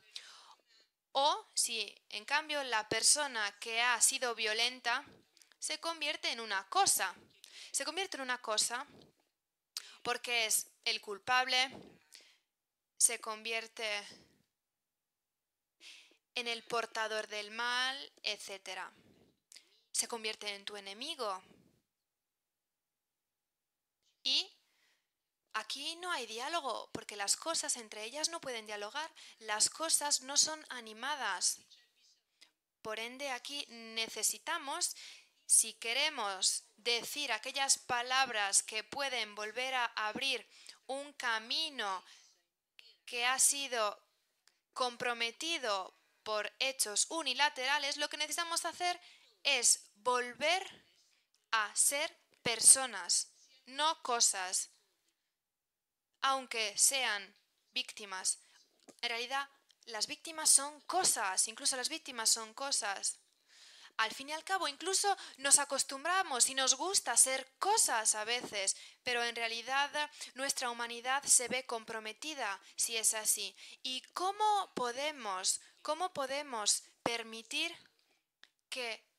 O si, en cambio, la persona que ha sido violenta se convierte en una cosa. Se convierte en una cosa porque es el culpable, se convierte en el portador del mal, etcétera se convierte en tu enemigo. Y aquí no hay diálogo, porque las cosas entre ellas no pueden dialogar, las cosas no son animadas. Por ende, aquí necesitamos, si queremos decir aquellas palabras que pueden volver a abrir un camino que ha sido comprometido por hechos unilaterales, lo que necesitamos hacer es volver a ser personas, no cosas, aunque sean víctimas. En realidad, las víctimas son cosas, incluso las víctimas son cosas. Al fin y al cabo, incluso nos acostumbramos y nos gusta ser cosas a veces, pero en realidad nuestra humanidad se ve comprometida si es así. ¿Y cómo podemos, cómo podemos permitir que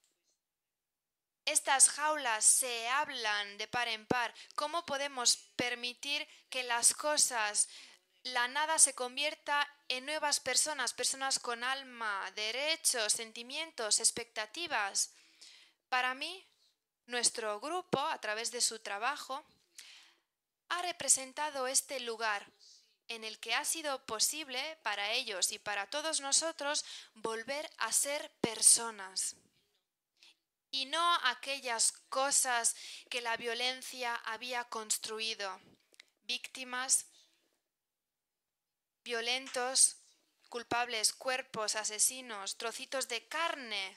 estas jaulas se hablan de par en par. ¿Cómo podemos permitir que las cosas, la nada se convierta en nuevas personas, personas con alma, derechos, sentimientos, expectativas? Para mí, nuestro grupo, a través de su trabajo, ha representado este lugar en el que ha sido posible para ellos y para todos nosotros volver a ser personas y no aquellas cosas que la violencia había construido, víctimas, violentos, culpables, cuerpos, asesinos, trocitos de carne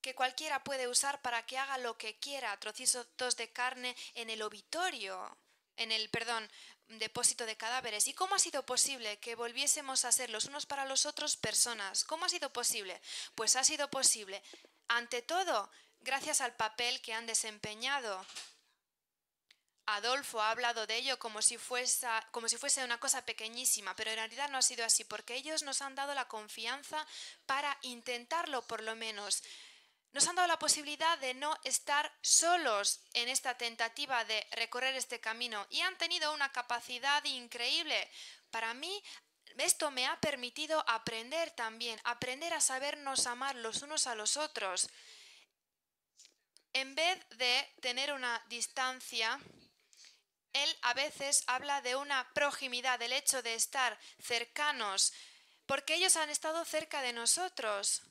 que cualquiera puede usar para que haga lo que quiera, trocitos de carne en el obitorio, en el, perdón, depósito de cadáveres. ¿Y cómo ha sido posible que volviésemos a ser los unos para los otros personas? ¿Cómo ha sido posible? Pues ha sido posible, ante todo, gracias al papel que han desempeñado. Adolfo ha hablado de ello como si, fuese, como si fuese una cosa pequeñísima, pero en realidad no ha sido así, porque ellos nos han dado la confianza para intentarlo, por lo menos nos han dado la posibilidad de no estar solos en esta tentativa de recorrer este camino y han tenido una capacidad increíble. Para mí, esto me ha permitido aprender también, aprender a sabernos amar los unos a los otros. En vez de tener una distancia, él a veces habla de una proximidad, del hecho de estar cercanos, porque ellos han estado cerca de nosotros.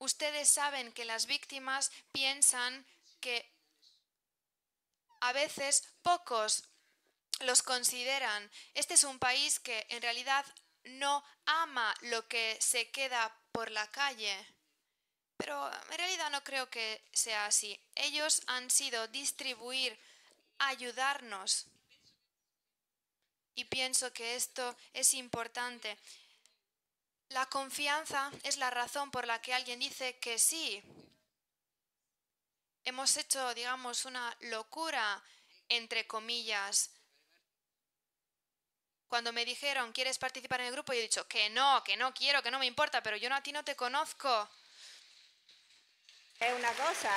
Ustedes saben que las víctimas piensan que a veces pocos los consideran. Este es un país que en realidad no ama lo que se queda por la calle. Pero en realidad no creo que sea así. Ellos han sido distribuir, ayudarnos. Y pienso que esto es importante. La confianza es la razón por la que alguien dice que sí. Hemos hecho, digamos, una locura, entre comillas. Cuando me dijeron, ¿quieres participar en el grupo? Yo he dicho, que no, que no quiero, que no me importa, pero yo a ti no te conozco. Es una cosa,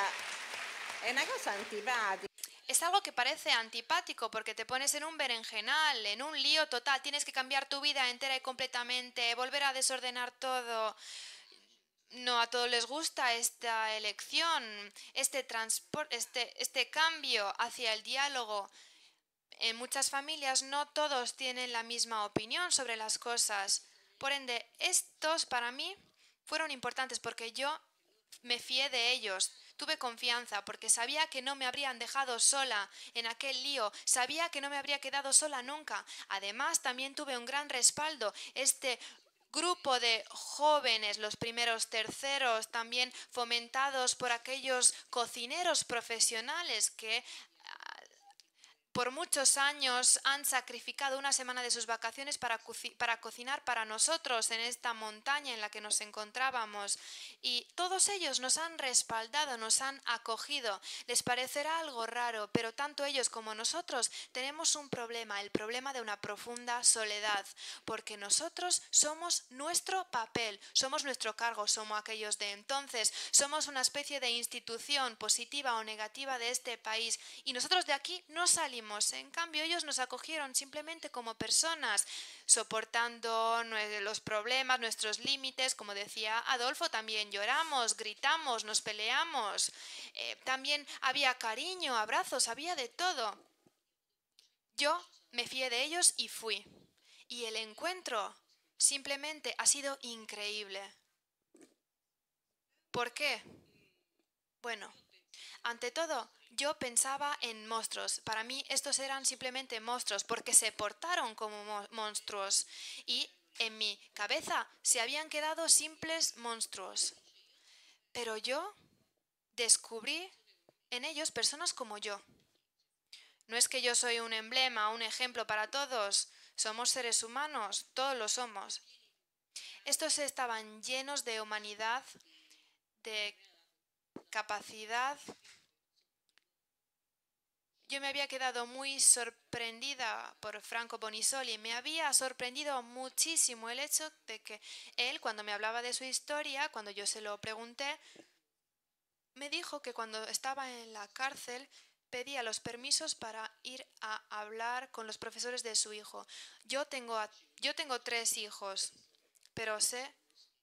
es una cosa antipática es algo que parece antipático porque te pones en un berenjenal, en un lío total, tienes que cambiar tu vida entera y completamente, volver a desordenar todo. No a todos les gusta esta elección, este, este, este cambio hacia el diálogo. En muchas familias no todos tienen la misma opinión sobre las cosas. Por ende, estos para mí fueron importantes porque yo me fié de ellos Tuve confianza porque sabía que no me habrían dejado sola en aquel lío, sabía que no me habría quedado sola nunca. Además, también tuve un gran respaldo. Este grupo de jóvenes, los primeros terceros, también fomentados por aquellos cocineros profesionales que por muchos años han sacrificado una semana de sus vacaciones para, para, cocinar para nosotros en esta montaña en la que nos encontrábamos. Y todos ellos nos han respaldado, nos han acogido. Les parecerá algo raro, pero tanto ellos como nosotros tenemos un problema, el problema de una profunda soledad, porque nosotros somos nuestro papel, somos nuestro cargo, somos aquellos de entonces, somos una especie de institución positiva o negativa de este país y nosotros de aquí no salimos en cambio, ellos nos acogieron simplemente como personas, soportando los problemas, nuestros límites. Como decía Adolfo, también lloramos, gritamos, nos peleamos. Eh, también había cariño, abrazos, había de todo. Yo me fié de ellos y fui. Y el encuentro simplemente ha sido increíble. ¿Por qué? Bueno, ante todo, yo pensaba en monstruos. Para mí estos eran simplemente monstruos porque se portaron como monstruos y en mi cabeza se habían quedado simples monstruos. Pero yo descubrí en ellos personas como yo. No es que yo soy un emblema, un ejemplo para todos. Somos seres humanos, todos lo somos. Estos estaban llenos de humanidad, de capacidad yo me había quedado muy sorprendida por Franco Bonisoli. Me había sorprendido muchísimo el hecho de que él, cuando me hablaba de su historia, cuando yo se lo pregunté, me dijo que cuando estaba en la cárcel pedía los permisos para ir a hablar con los profesores de su hijo. Yo tengo, yo tengo tres hijos, pero sé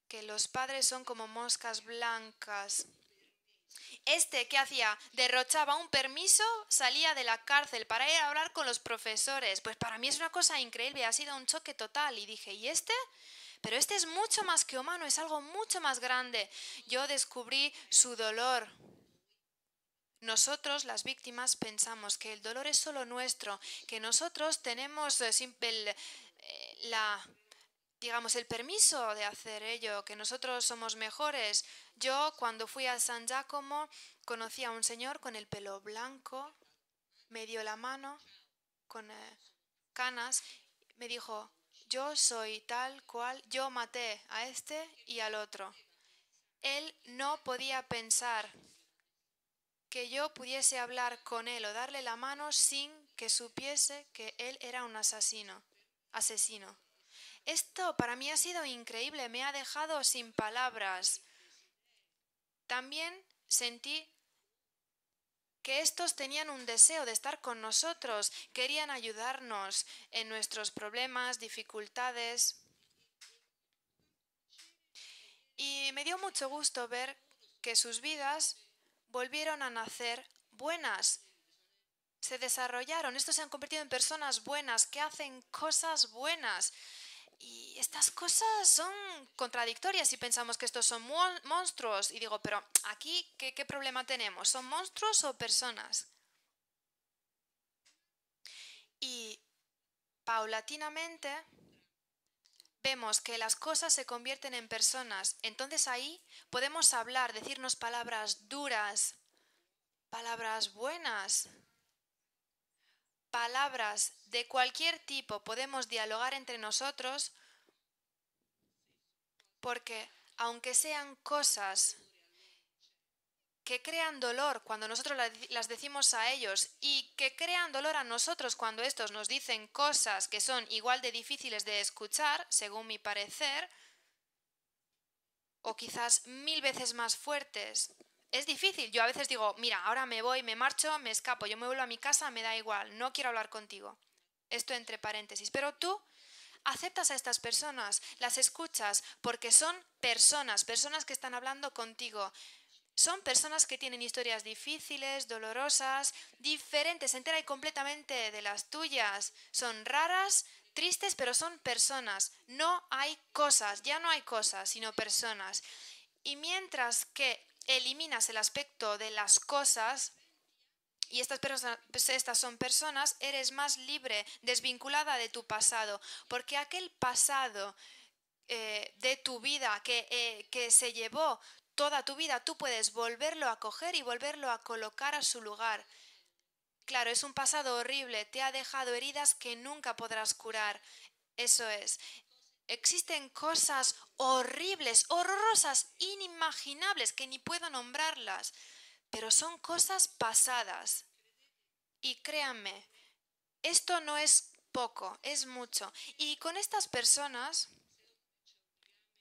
que los padres son como moscas blancas este, ¿qué hacía? Derrochaba un permiso, salía de la cárcel para ir a hablar con los profesores. Pues para mí es una cosa increíble, ha sido un choque total. Y dije, ¿y este? Pero este es mucho más que humano, es algo mucho más grande. Yo descubrí su dolor. Nosotros, las víctimas, pensamos que el dolor es solo nuestro, que nosotros tenemos eh, el, eh, la, digamos, el permiso de hacer ello, que nosotros somos mejores. Yo cuando fui a San Giacomo conocí a un señor con el pelo blanco, me dio la mano con eh, canas, me dijo, yo soy tal cual, yo maté a este y al otro. Él no podía pensar que yo pudiese hablar con él o darle la mano sin que supiese que él era un asesino. Asesino. Esto para mí ha sido increíble, me ha dejado sin palabras. También sentí que estos tenían un deseo de estar con nosotros, querían ayudarnos en nuestros problemas, dificultades. Y me dio mucho gusto ver que sus vidas volvieron a nacer buenas, se desarrollaron, estos se han convertido en personas buenas, que hacen cosas buenas, y estas cosas son contradictorias si pensamos que estos son monstruos. Y digo, pero aquí, ¿qué, qué problema tenemos? ¿Son monstruos o personas? Y paulatinamente vemos que las cosas se convierten en personas. Entonces ahí podemos hablar, decirnos palabras duras, palabras buenas, palabras de cualquier tipo podemos dialogar entre nosotros porque aunque sean cosas que crean dolor cuando nosotros las decimos a ellos y que crean dolor a nosotros cuando estos nos dicen cosas que son igual de difíciles de escuchar, según mi parecer, o quizás mil veces más fuertes, es difícil. Yo a veces digo, mira, ahora me voy, me marcho, me escapo, yo me vuelvo a mi casa, me da igual, no quiero hablar contigo. Esto entre paréntesis. Pero tú aceptas a estas personas, las escuchas, porque son personas, personas que están hablando contigo. Son personas que tienen historias difíciles, dolorosas, diferentes, entera y completamente de las tuyas. Son raras, tristes, pero son personas. No hay cosas, ya no hay cosas, sino personas. Y mientras que eliminas el aspecto de las cosas y estas, personas, pues, estas son personas, eres más libre, desvinculada de tu pasado, porque aquel pasado eh, de tu vida que, eh, que se llevó toda tu vida, tú puedes volverlo a coger y volverlo a colocar a su lugar. Claro, es un pasado horrible, te ha dejado heridas que nunca podrás curar. Eso es existen cosas horribles, horrorosas, inimaginables, que ni puedo nombrarlas, pero son cosas pasadas. Y créanme, esto no es poco, es mucho. Y con estas personas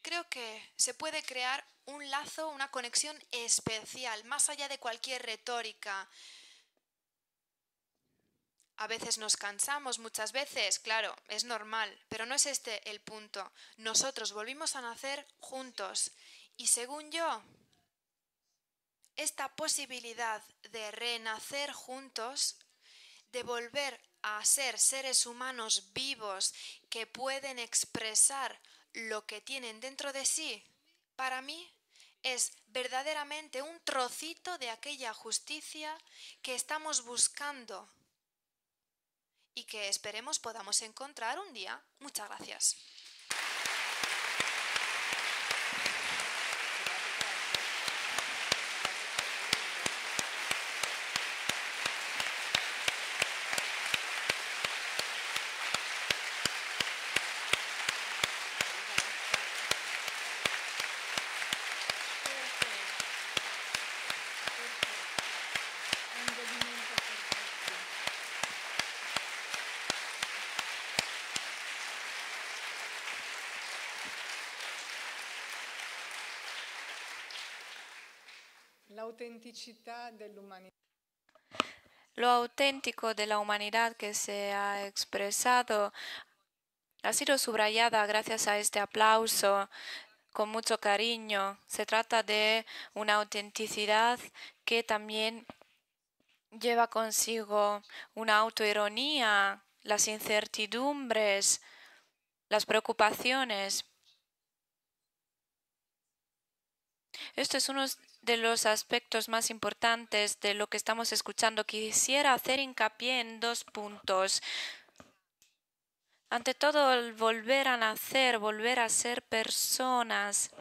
creo que se puede crear un lazo, una conexión especial, más allá de cualquier retórica, a veces nos cansamos, muchas veces, claro, es normal, pero no es este el punto. Nosotros volvimos a nacer juntos y según yo, esta posibilidad de renacer juntos, de volver a ser seres humanos vivos que pueden expresar lo que tienen dentro de sí, para mí es verdaderamente un trocito de aquella justicia que estamos buscando y que esperemos podamos encontrar un día. Muchas gracias. la humanidad Lo auténtico de la humanidad que se ha expresado ha sido subrayada gracias a este aplauso con mucho cariño. Se trata de una autenticidad que también lleva consigo una autoironía, las incertidumbres, las preocupaciones. Esto es uno de los aspectos más importantes de lo que estamos escuchando, quisiera hacer hincapié en dos puntos. Ante todo, el volver a nacer, volver a ser personas.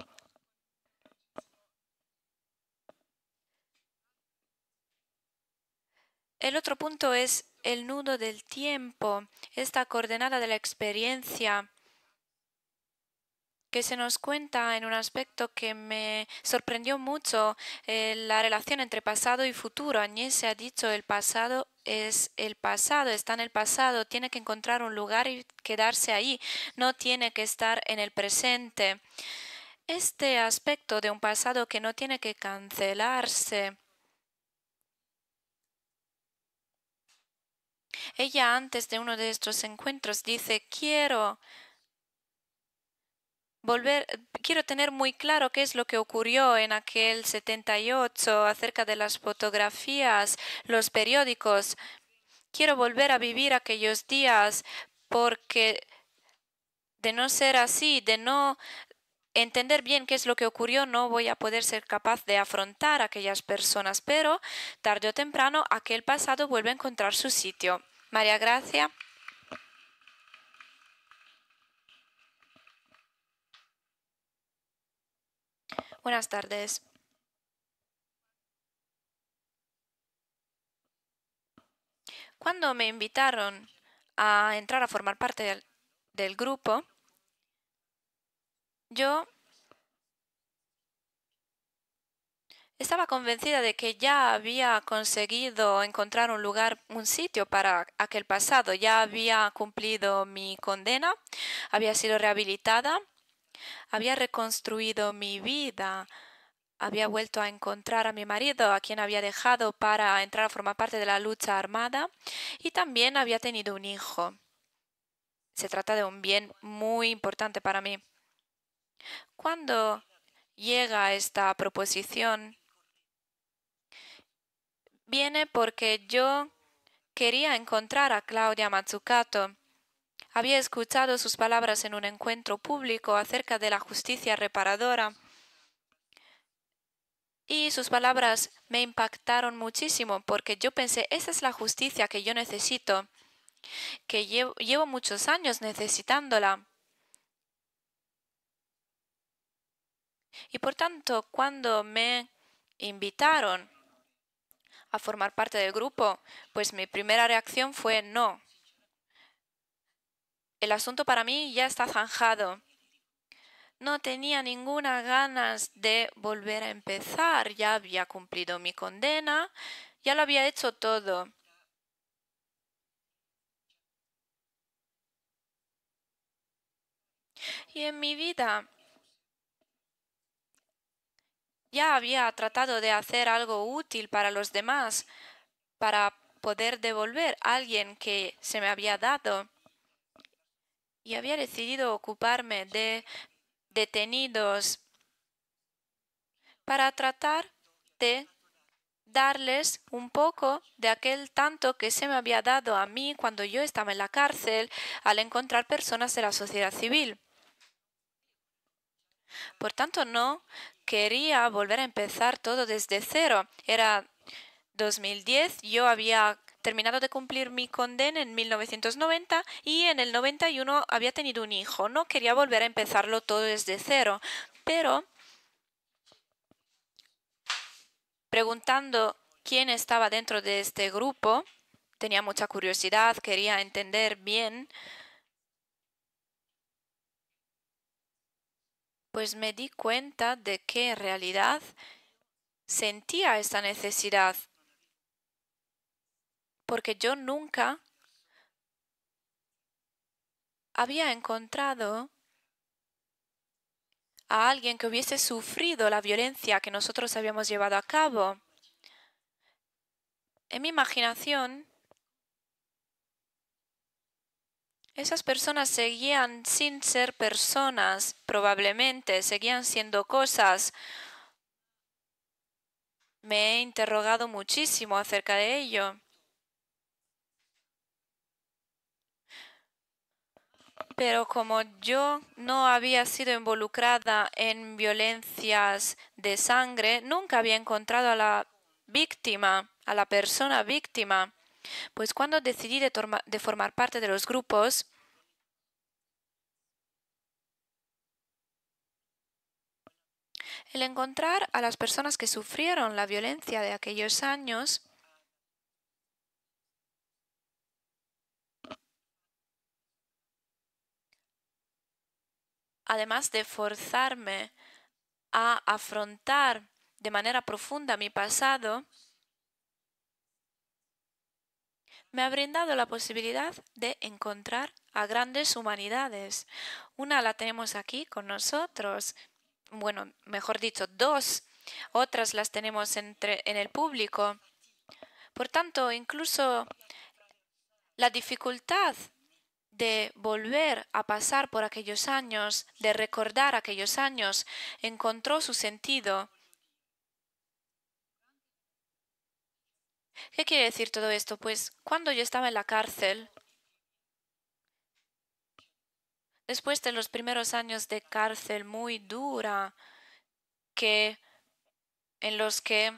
El otro punto es el nudo del tiempo, esta coordenada de la experiencia que se nos cuenta en un aspecto que me sorprendió mucho, eh, la relación entre pasado y futuro. Agnès se ha dicho, el pasado es el pasado, está en el pasado, tiene que encontrar un lugar y quedarse ahí, no tiene que estar en el presente. Este aspecto de un pasado que no tiene que cancelarse. Ella antes de uno de estos encuentros dice, quiero volver, quiero tener muy claro qué es lo que ocurrió en aquel 78 acerca de las fotografías, los periódicos. Quiero volver a vivir aquellos días porque de no ser así, de no entender bien qué es lo que ocurrió, no voy a poder ser capaz de afrontar a aquellas personas, pero tarde o temprano aquel pasado vuelve a encontrar su sitio. María Gracia. Buenas tardes. Cuando me invitaron a entrar a formar parte del, grupo, yo estaba convencida de que ya había conseguido encontrar un lugar, un sitio para aquel pasado, ya había cumplido mi condena, había sido rehabilitada había reconstruido mi vida, había vuelto a encontrar a mi marido, a quien había dejado para entrar a formar parte de la lucha armada, y también había tenido un hijo. Se trata de un bien muy importante para mí. Cuando llega esta proposición, viene porque yo quería encontrar a Claudia Matsukato. Había escuchado sus palabras en un encuentro público acerca de la justicia reparadora y sus palabras me impactaron muchísimo porque yo pensé, esa es la justicia que yo necesito, que llevo, muchos años necesitándola. Y por tanto, cuando me invitaron a formar parte del grupo, pues mi primera reacción fue no el asunto para mí ya está zanjado. No tenía ninguna ganas de volver a empezar. Ya había cumplido mi condena, ya lo había hecho todo. Y en mi vida ya había tratado de hacer algo útil para los demás, para poder devolver a alguien que se me había dado y había decidido ocuparme de detenidos para tratar de darles un poco de aquel tanto que se me había dado a mí cuando yo estaba en la cárcel al encontrar personas de la sociedad civil. Por tanto, no quería volver a empezar todo desde cero. Era 2010, yo había terminado de cumplir mi condena en 1990 y en el 91 había tenido un hijo. No quería volver a empezarlo todo desde cero, pero preguntando quién estaba dentro de este grupo, tenía mucha curiosidad, quería entender bien, pues me di cuenta de que en realidad sentía esa necesidad porque yo nunca había encontrado a alguien que hubiese sufrido la violencia que nosotros habíamos llevado a cabo. En mi imaginación, esas personas seguían sin ser personas, probablemente, seguían siendo cosas. Me he interrogado muchísimo acerca de ello. Pero como yo no había sido involucrada en violencias de sangre, nunca había encontrado a la víctima, a la persona víctima. Pues cuando decidí de, formar parte de los grupos, el encontrar a las personas que sufrieron la violencia de aquellos años además de forzarme a afrontar de manera profunda mi pasado, me ha brindado la posibilidad de encontrar a grandes humanidades. Una la tenemos aquí con nosotros, bueno, mejor dicho, dos, otras las tenemos entre, en el público. Por tanto, incluso la dificultad de volver a pasar por aquellos años, de recordar aquellos años, encontró su sentido. ¿Qué quiere decir todo esto? Pues cuando yo estaba en la cárcel, después de los primeros años de cárcel muy dura, que en los que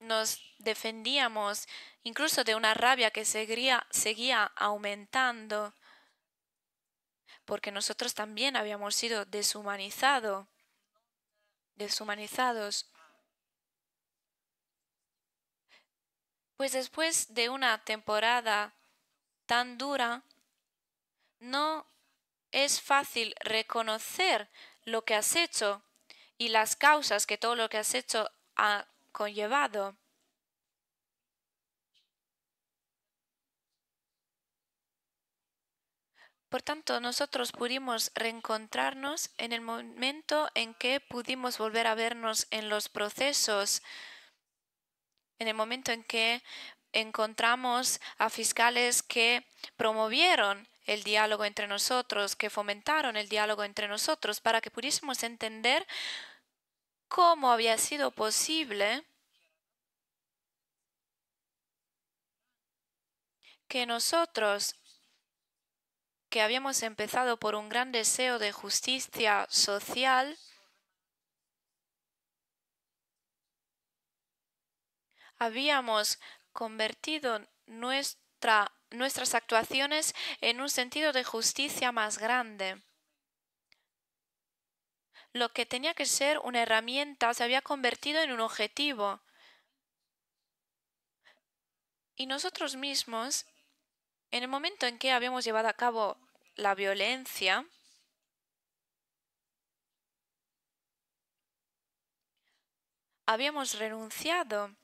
nos defendíamos incluso de una rabia que seguía, seguía aumentando, porque nosotros también habíamos sido deshumanizados, deshumanizados. Pues después de una temporada tan dura, no es fácil reconocer lo que has hecho y las causas que todo lo que has hecho ha conllevado. Por tanto, nosotros pudimos reencontrarnos en el momento en que pudimos volver a vernos en los procesos, en el momento en que encontramos a fiscales que promovieron el diálogo entre nosotros, que fomentaron el diálogo entre nosotros para que pudiésemos entender cómo había sido posible que nosotros, que habíamos empezado por un gran deseo de justicia social, habíamos convertido nuestras actuaciones en un sentido de justicia más grande lo que tenía que ser una herramienta se había convertido en un objetivo. Y nosotros mismos, en el momento en que habíamos llevado a cabo la violencia, habíamos renunciado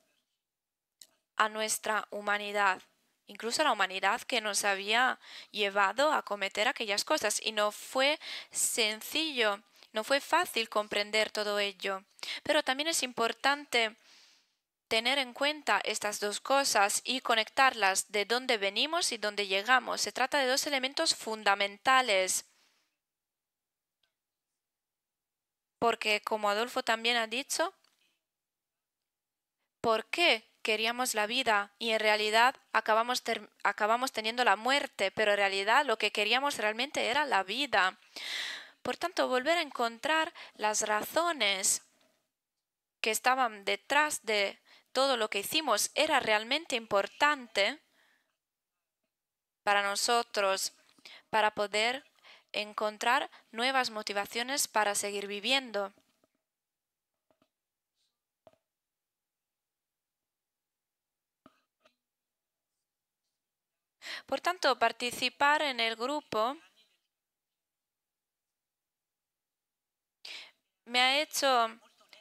a nuestra humanidad, incluso a la humanidad que nos había llevado a cometer aquellas cosas. Y no fue sencillo no fue fácil comprender todo ello, pero también es importante tener en cuenta estas dos cosas y conectarlas de dónde venimos y dónde llegamos. Se trata de dos elementos fundamentales. Porque, como Adolfo también ha dicho, ¿por qué queríamos la vida y en realidad acabamos, acabamos teniendo la muerte? Pero en realidad lo que queríamos realmente era la vida. Por tanto, volver a encontrar las razones que estaban detrás de todo lo que hicimos era realmente importante para nosotros, para poder encontrar nuevas motivaciones para seguir viviendo. Por tanto, participar en el grupo me ha hecho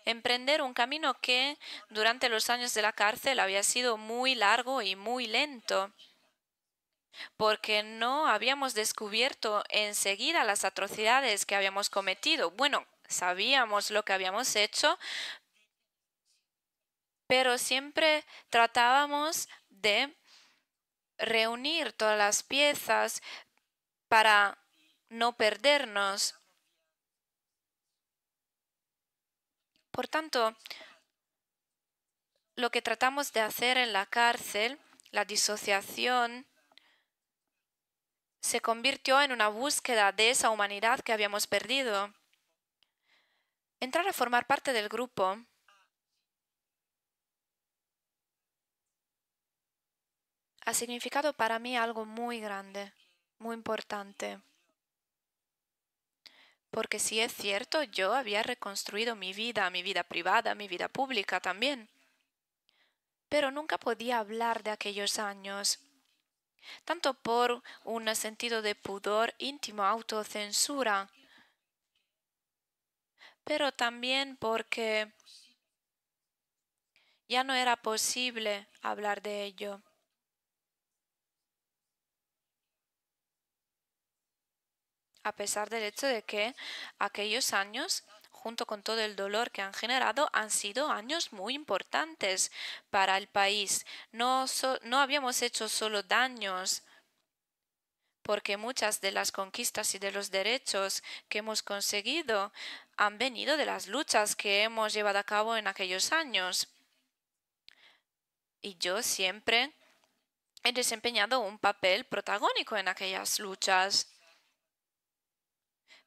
emprender un camino que durante los años de la cárcel había sido muy largo y muy lento, porque no habíamos descubierto enseguida las atrocidades que habíamos cometido. Bueno, sabíamos lo que habíamos hecho, pero siempre tratábamos de reunir todas las piezas para no perdernos Por tanto, lo que tratamos de hacer en la cárcel, la disociación, se convirtió en una búsqueda de esa humanidad que habíamos perdido. Entrar a formar parte del grupo ha significado para mí algo muy grande, muy importante porque si es cierto, yo había reconstruido mi vida, mi vida privada, mi vida pública también. Pero nunca podía hablar de aquellos años, tanto por un sentido de pudor íntimo, autocensura, pero también porque ya no era posible hablar de ello. a pesar del hecho de que aquellos años junto con todo el dolor que han generado, han sido años muy importantes para el país. No, habíamos hecho solo daños, porque muchas de las conquistas y de los derechos que hemos conseguido han venido de las luchas que hemos llevado a cabo en aquellos años. Y yo siempre he desempeñado un papel protagónico en aquellas luchas.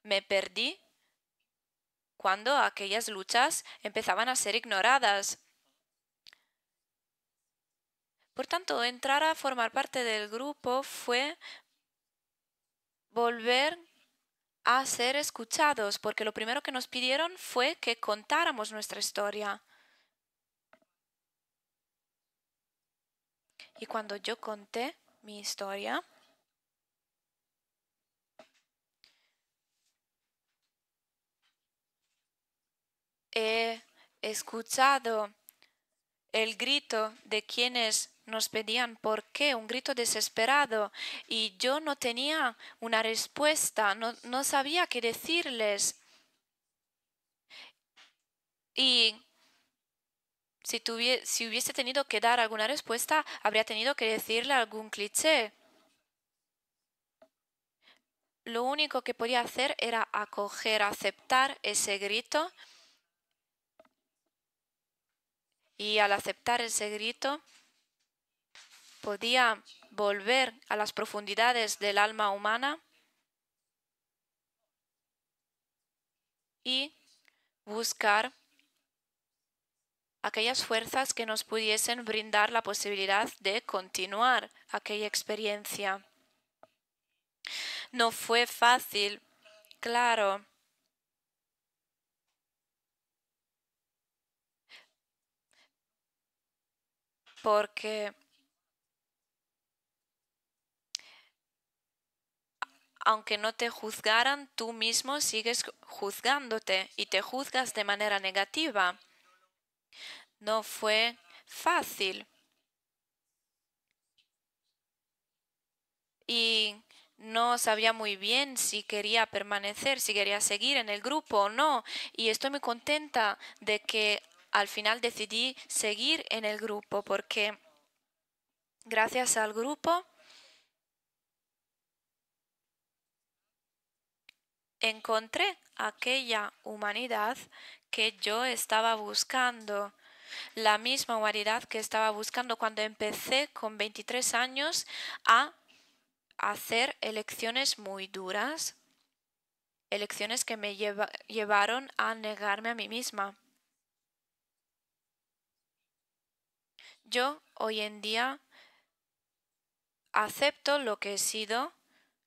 Me perdí cuando aquellas luchas empezaban a ser ignoradas. Por tanto, entrar a formar parte del grupo fue volver a ser escuchados, porque lo primero que nos pidieron fue que contáramos nuestra historia. Y cuando yo conté mi historia, he escuchado el grito de quienes nos pedían por qué, un grito desesperado, y yo no tenía una respuesta, no, sabía qué decirles. Y si, si hubiese tenido que dar alguna respuesta, habría tenido que decirle algún cliché. Lo único que podía hacer era acoger, aceptar ese grito y al aceptar ese grito, podía volver a las profundidades del alma humana y buscar aquellas fuerzas que nos pudiesen brindar la posibilidad de continuar aquella experiencia. No fue fácil, claro, porque aunque no te juzgaran, tú mismo sigues juzgándote y te juzgas de manera negativa. No fue fácil. Y no sabía muy bien si quería permanecer, si quería seguir en el grupo o no. Y estoy muy contenta de que al final decidí seguir en el grupo porque gracias al grupo encontré aquella humanidad que yo estaba buscando, la misma humanidad que estaba buscando cuando empecé con 23 años a hacer elecciones muy duras, elecciones que me llevaron a negarme a mí misma. Yo hoy en día acepto lo que he sido,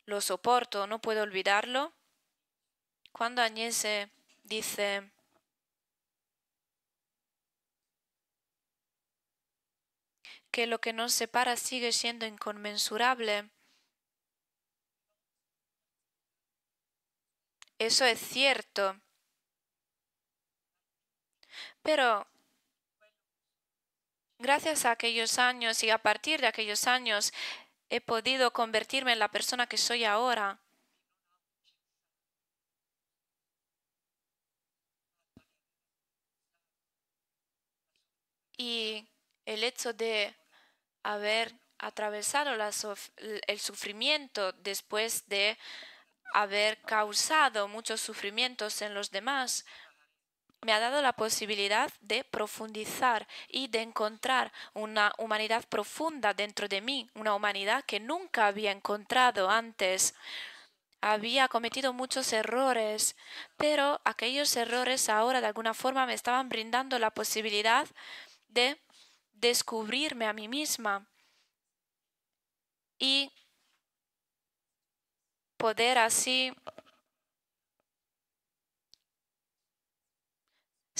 lo soporto, no puedo olvidarlo. Cuando Agnese dice, que lo que nos separa sigue siendo inconmensurable. Eso es cierto. Pero Gracias a aquellos años y a partir de aquellos años he podido convertirme en la persona que soy ahora. Y el hecho de haber atravesado el sufrimiento después de haber causado muchos sufrimientos en los demás me ha dado la posibilidad de profundizar y de encontrar una humanidad profunda dentro de mí, una humanidad que nunca había encontrado antes. Había cometido muchos errores, pero aquellos errores ahora de alguna forma me estaban brindando la posibilidad de descubrirme a mí misma y poder así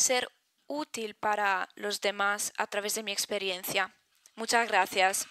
ser útil para los demás a través de mi experiencia. Muchas gracias.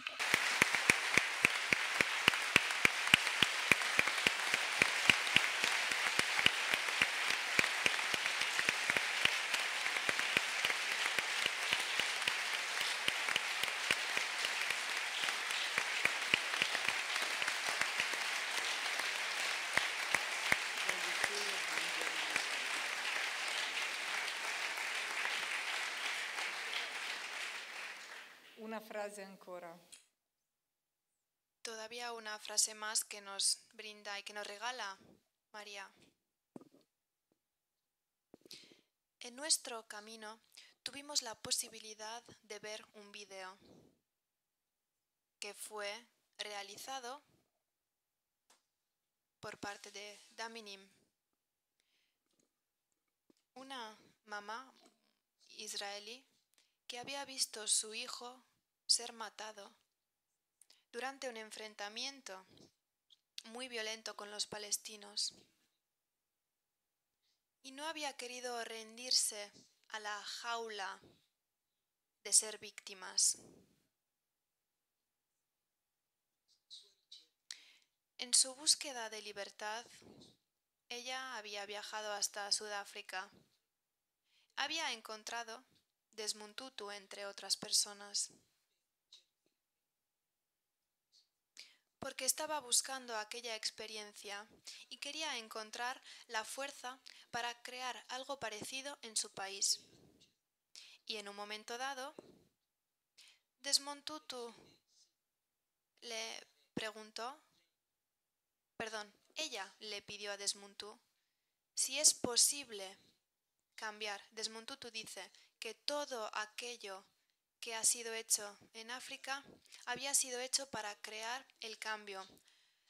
Todavía una frase más que nos brinda y que nos regala María. En nuestro camino tuvimos la posibilidad de ver un video que fue realizado por parte de Daminim, una mamá israelí que había visto su hijo ser matado durante un enfrentamiento muy violento con los palestinos. Y no había querido rendirse a la jaula de ser víctimas. En su búsqueda de libertad, ella había viajado hasta Sudáfrica. Había encontrado Desmuntutu, entre otras personas. porque estaba buscando aquella experiencia y quería encontrar la fuerza para crear algo parecido en su país. Y en un momento dado, Desmond Tutu le preguntó, perdón, ella le pidió a Desmond si es posible cambiar. Desmond Tutu dice que todo aquello que ha sido hecho en África había sido hecho para crear el cambio.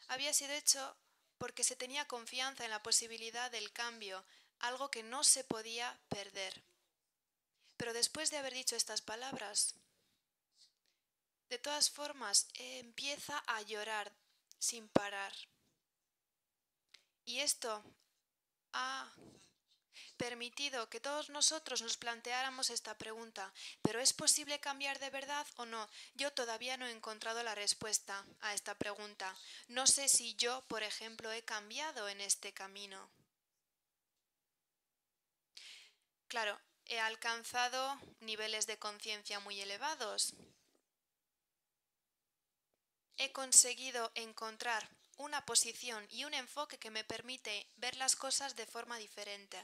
Había sido hecho porque se tenía confianza en la posibilidad del cambio, algo que no se podía perder. Pero después de haber dicho estas palabras, de todas formas empieza a llorar sin parar. Y esto ha permitido que todos nosotros nos planteáramos esta pregunta, pero ¿es posible cambiar de verdad o no? Yo todavía no he encontrado la respuesta a esta pregunta. No sé si yo, por ejemplo, he cambiado en este camino. Claro, he alcanzado niveles de conciencia muy elevados. He conseguido encontrar una posición y un enfoque que me permite ver las cosas de forma diferente.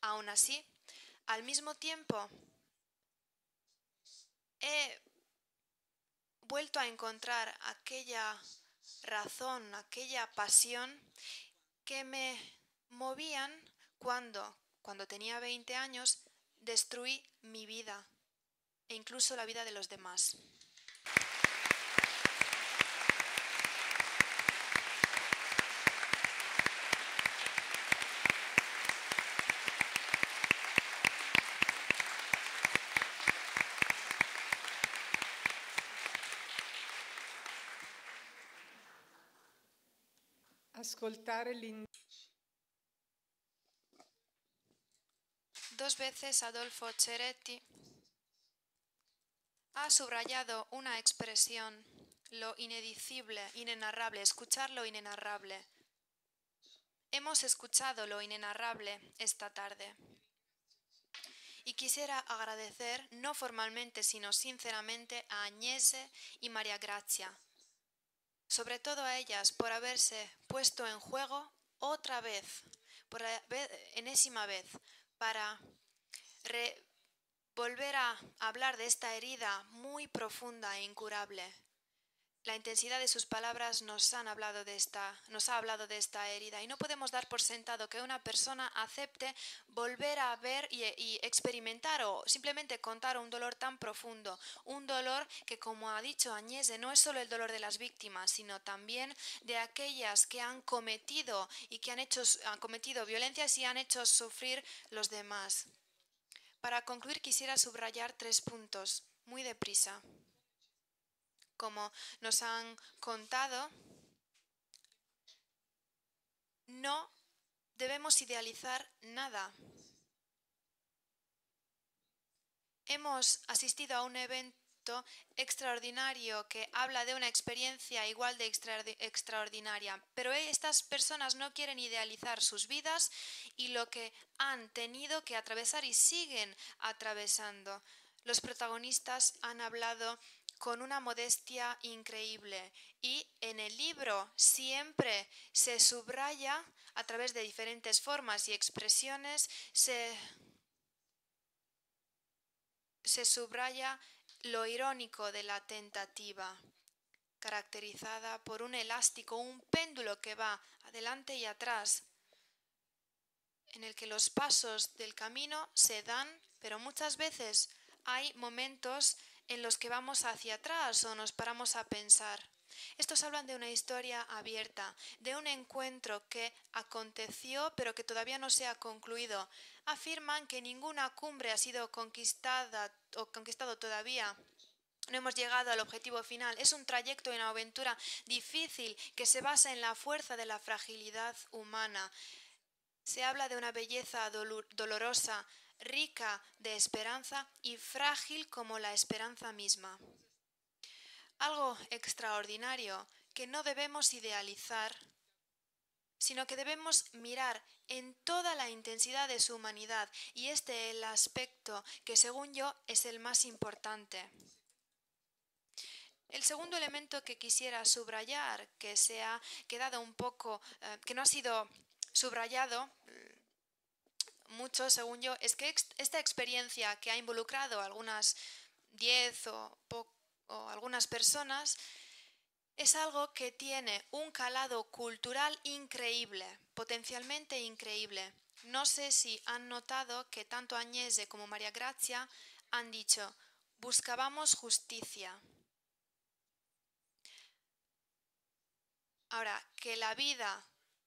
Aún así, al mismo tiempo, he vuelto a encontrar aquella razón, aquella pasión que me movían cuando, cuando tenía 20 años, destruí mi vida e incluso la vida de los demás. ascoltare Dos veces Adolfo Ceretti ha subrayado una expresión, lo inedicible, inenarrable, escuchar lo inenarrable. Hemos escuchado lo inenarrable esta tarde. Y quisiera agradecer, no formalmente, sino sinceramente, a Agnese y María Gracia sobre todo a ellas por haberse puesto en juego otra vez, por enésima vez, para volver a hablar de esta herida muy profunda e incurable la intensidad de sus palabras nos, han hablado de esta, nos ha hablado de esta herida y no podemos dar por sentado que una persona acepte volver a ver y, experimentar o simplemente contar un dolor tan profundo, un dolor que, como ha dicho Añese, no es solo el dolor de las víctimas, sino también de aquellas que han cometido y que han, hecho, han cometido violencias y han hecho sufrir los demás. Para concluir quisiera subrayar tres puntos, muy deprisa como nos han contado, no debemos idealizar nada. Hemos asistido a un evento extraordinario que habla de una experiencia igual de extraordinaria, pero estas personas no quieren idealizar sus vidas y lo que han tenido que atravesar y siguen atravesando. Los protagonistas han hablado con una modestia increíble y en el libro siempre se subraya a través de diferentes formas y expresiones, se, se subraya lo irónico de la tentativa, caracterizada por un elástico, un péndulo que va adelante y atrás, en el que los pasos del camino se dan, pero muchas veces hay momentos en los que vamos hacia atrás o nos paramos a pensar. Estos hablan de una historia abierta, de un encuentro que aconteció pero que todavía no se ha concluido. Afirman que ninguna cumbre ha sido conquistada o conquistado todavía. No hemos llegado al objetivo final. Es un trayecto y una aventura difícil que se basa en la fuerza de la fragilidad humana. Se habla de una belleza dolorosa, rica de esperanza y frágil como la esperanza misma. Algo extraordinario que no debemos idealizar, sino que debemos mirar en toda la intensidad de su humanidad y este el aspecto que según yo es el más importante. El segundo elemento que quisiera subrayar, que se quedado un poco, eh, que no ha sido subrayado, mucho, según yo, es que esta experiencia que ha involucrado a algunas 10 o, algunas personas es algo que tiene un calado cultural increíble, potencialmente increíble. No sé si han notado que tanto Agnese como María Gracia han dicho, buscábamos justicia. Ahora, que la vida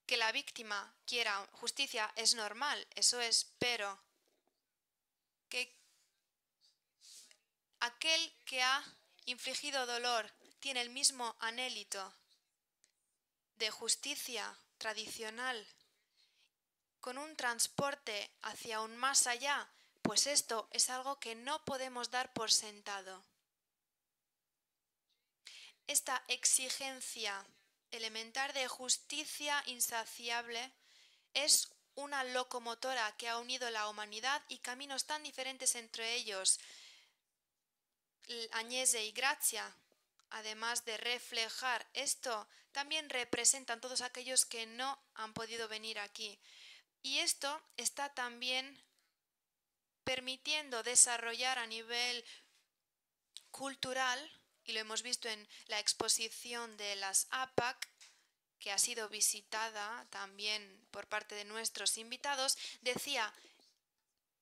que la víctima quiera justicia es normal, eso es, pero que aquel que ha infligido dolor tiene el mismo anhelo de justicia tradicional con un transporte hacia un más allá, pues esto es algo que no podemos dar por sentado. Esta exigencia elementar de justicia insaciable, es una locomotora que ha unido la humanidad y caminos tan diferentes entre ellos, Agnese y Gracia, además de reflejar esto, también representan todos aquellos que no han podido venir aquí. Y esto está también permitiendo desarrollar a nivel cultural y lo hemos visto en la exposición de las APAC, que ha sido visitada también por parte de nuestros invitados, decía,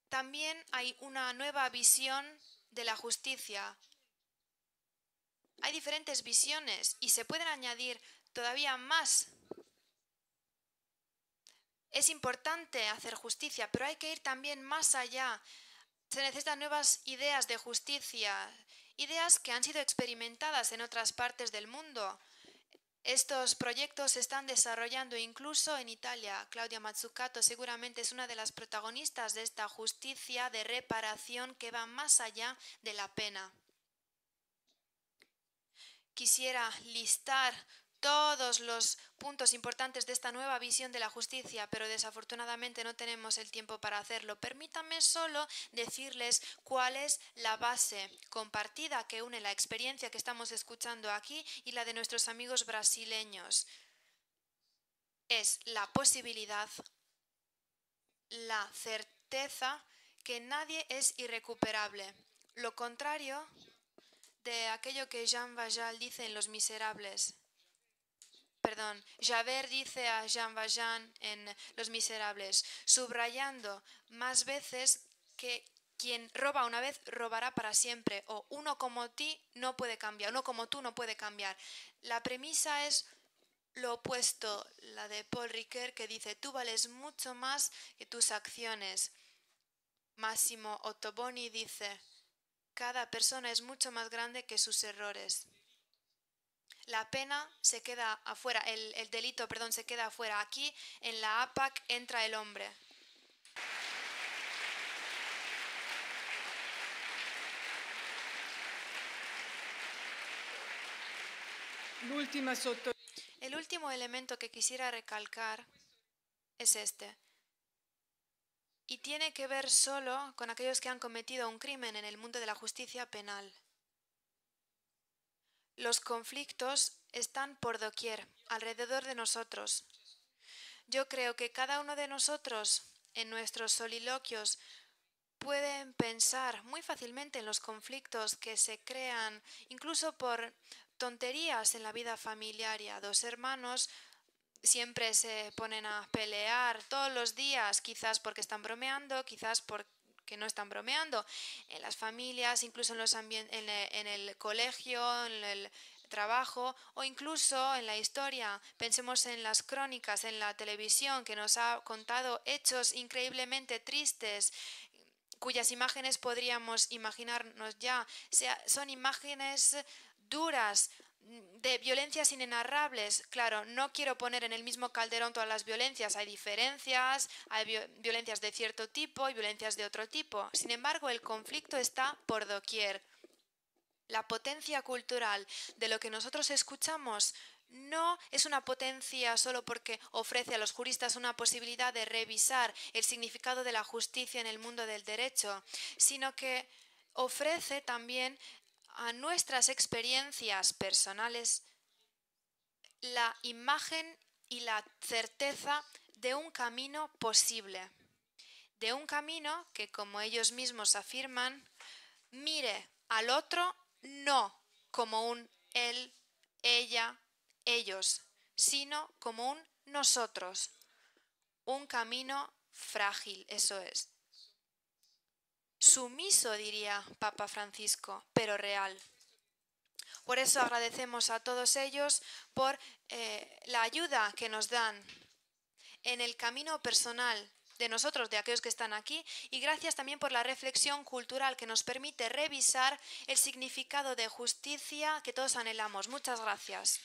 también hay una nueva visión de la justicia. Hay diferentes visiones y se pueden añadir todavía más. Es importante hacer justicia, pero hay que ir también más allá. Se necesitan nuevas ideas de justicia, ideas que han sido experimentadas en otras partes del mundo. Estos proyectos se están desarrollando incluso en Italia. Claudia Mazzucato seguramente es una de las protagonistas de esta justicia de reparación que va más allá de la pena. Quisiera listar todos los puntos importantes de esta nueva visión de la justicia, pero desafortunadamente no tenemos el tiempo para hacerlo. Permítanme solo decirles cuál es la base compartida que une la experiencia que estamos escuchando aquí y la de nuestros amigos brasileños. Es la posibilidad, la certeza que nadie es irrecuperable. Lo contrario de aquello que Jean Valjean dice en Los Miserables perdón, Javert dice a Jean Valjean en Los Miserables, subrayando más veces que quien roba una vez robará para siempre o uno como ti no puede cambiar, uno como tú no puede cambiar. La premisa es lo opuesto, la de Paul Riquet, que dice tú vales mucho más que tus acciones. Máximo Ottoboni dice cada persona es mucho más grande que sus errores la pena se queda afuera, el, delito, perdón, se queda afuera. Aquí en la APAC entra el hombre. El último elemento que quisiera recalcar es este. Y tiene que ver solo con aquellos que han cometido un crimen en el mundo de la justicia penal. Los conflictos están por doquier, alrededor de nosotros. Yo creo que cada uno de nosotros, en nuestros soliloquios, pueden pensar muy fácilmente en los conflictos que se crean, incluso por tonterías en la vida familiar. dos hermanos siempre se ponen a pelear todos los días, quizás porque están bromeando, quizás porque que no están bromeando. En las familias, incluso en, los e, en el colegio, en el trabajo o incluso en la historia. Pensemos en las crónicas, en la televisión, que nos ha contado hechos increíblemente tristes cuyas imágenes podríamos imaginarnos ya. sea, son imágenes duras, de violencias inenarrables. Claro, no quiero poner en el mismo calderón todas las violencias. Hay diferencias, hay violencias de cierto tipo y violencias de otro tipo. Sin embargo, el conflicto está por doquier. La potencia cultural de lo que nosotros escuchamos no es una potencia solo porque ofrece a los juristas una posibilidad de revisar el significado de la justicia en el mundo del derecho, sino que ofrece también a nuestras experiencias personales la imagen y la certeza de un camino posible, de un camino que, como ellos mismos afirman, mire al otro no como un él, ella, ellos, sino como un nosotros, un camino frágil, eso es, sumiso, diría Papa Francisco, pero real. Por eso agradecemos a todos ellos por eh, la ayuda que nos dan en el camino personal de nosotros, de aquellos que están aquí, y gracias también por la reflexión cultural que nos permite revisar el significado de justicia que todos anhelamos. Muchas gracias.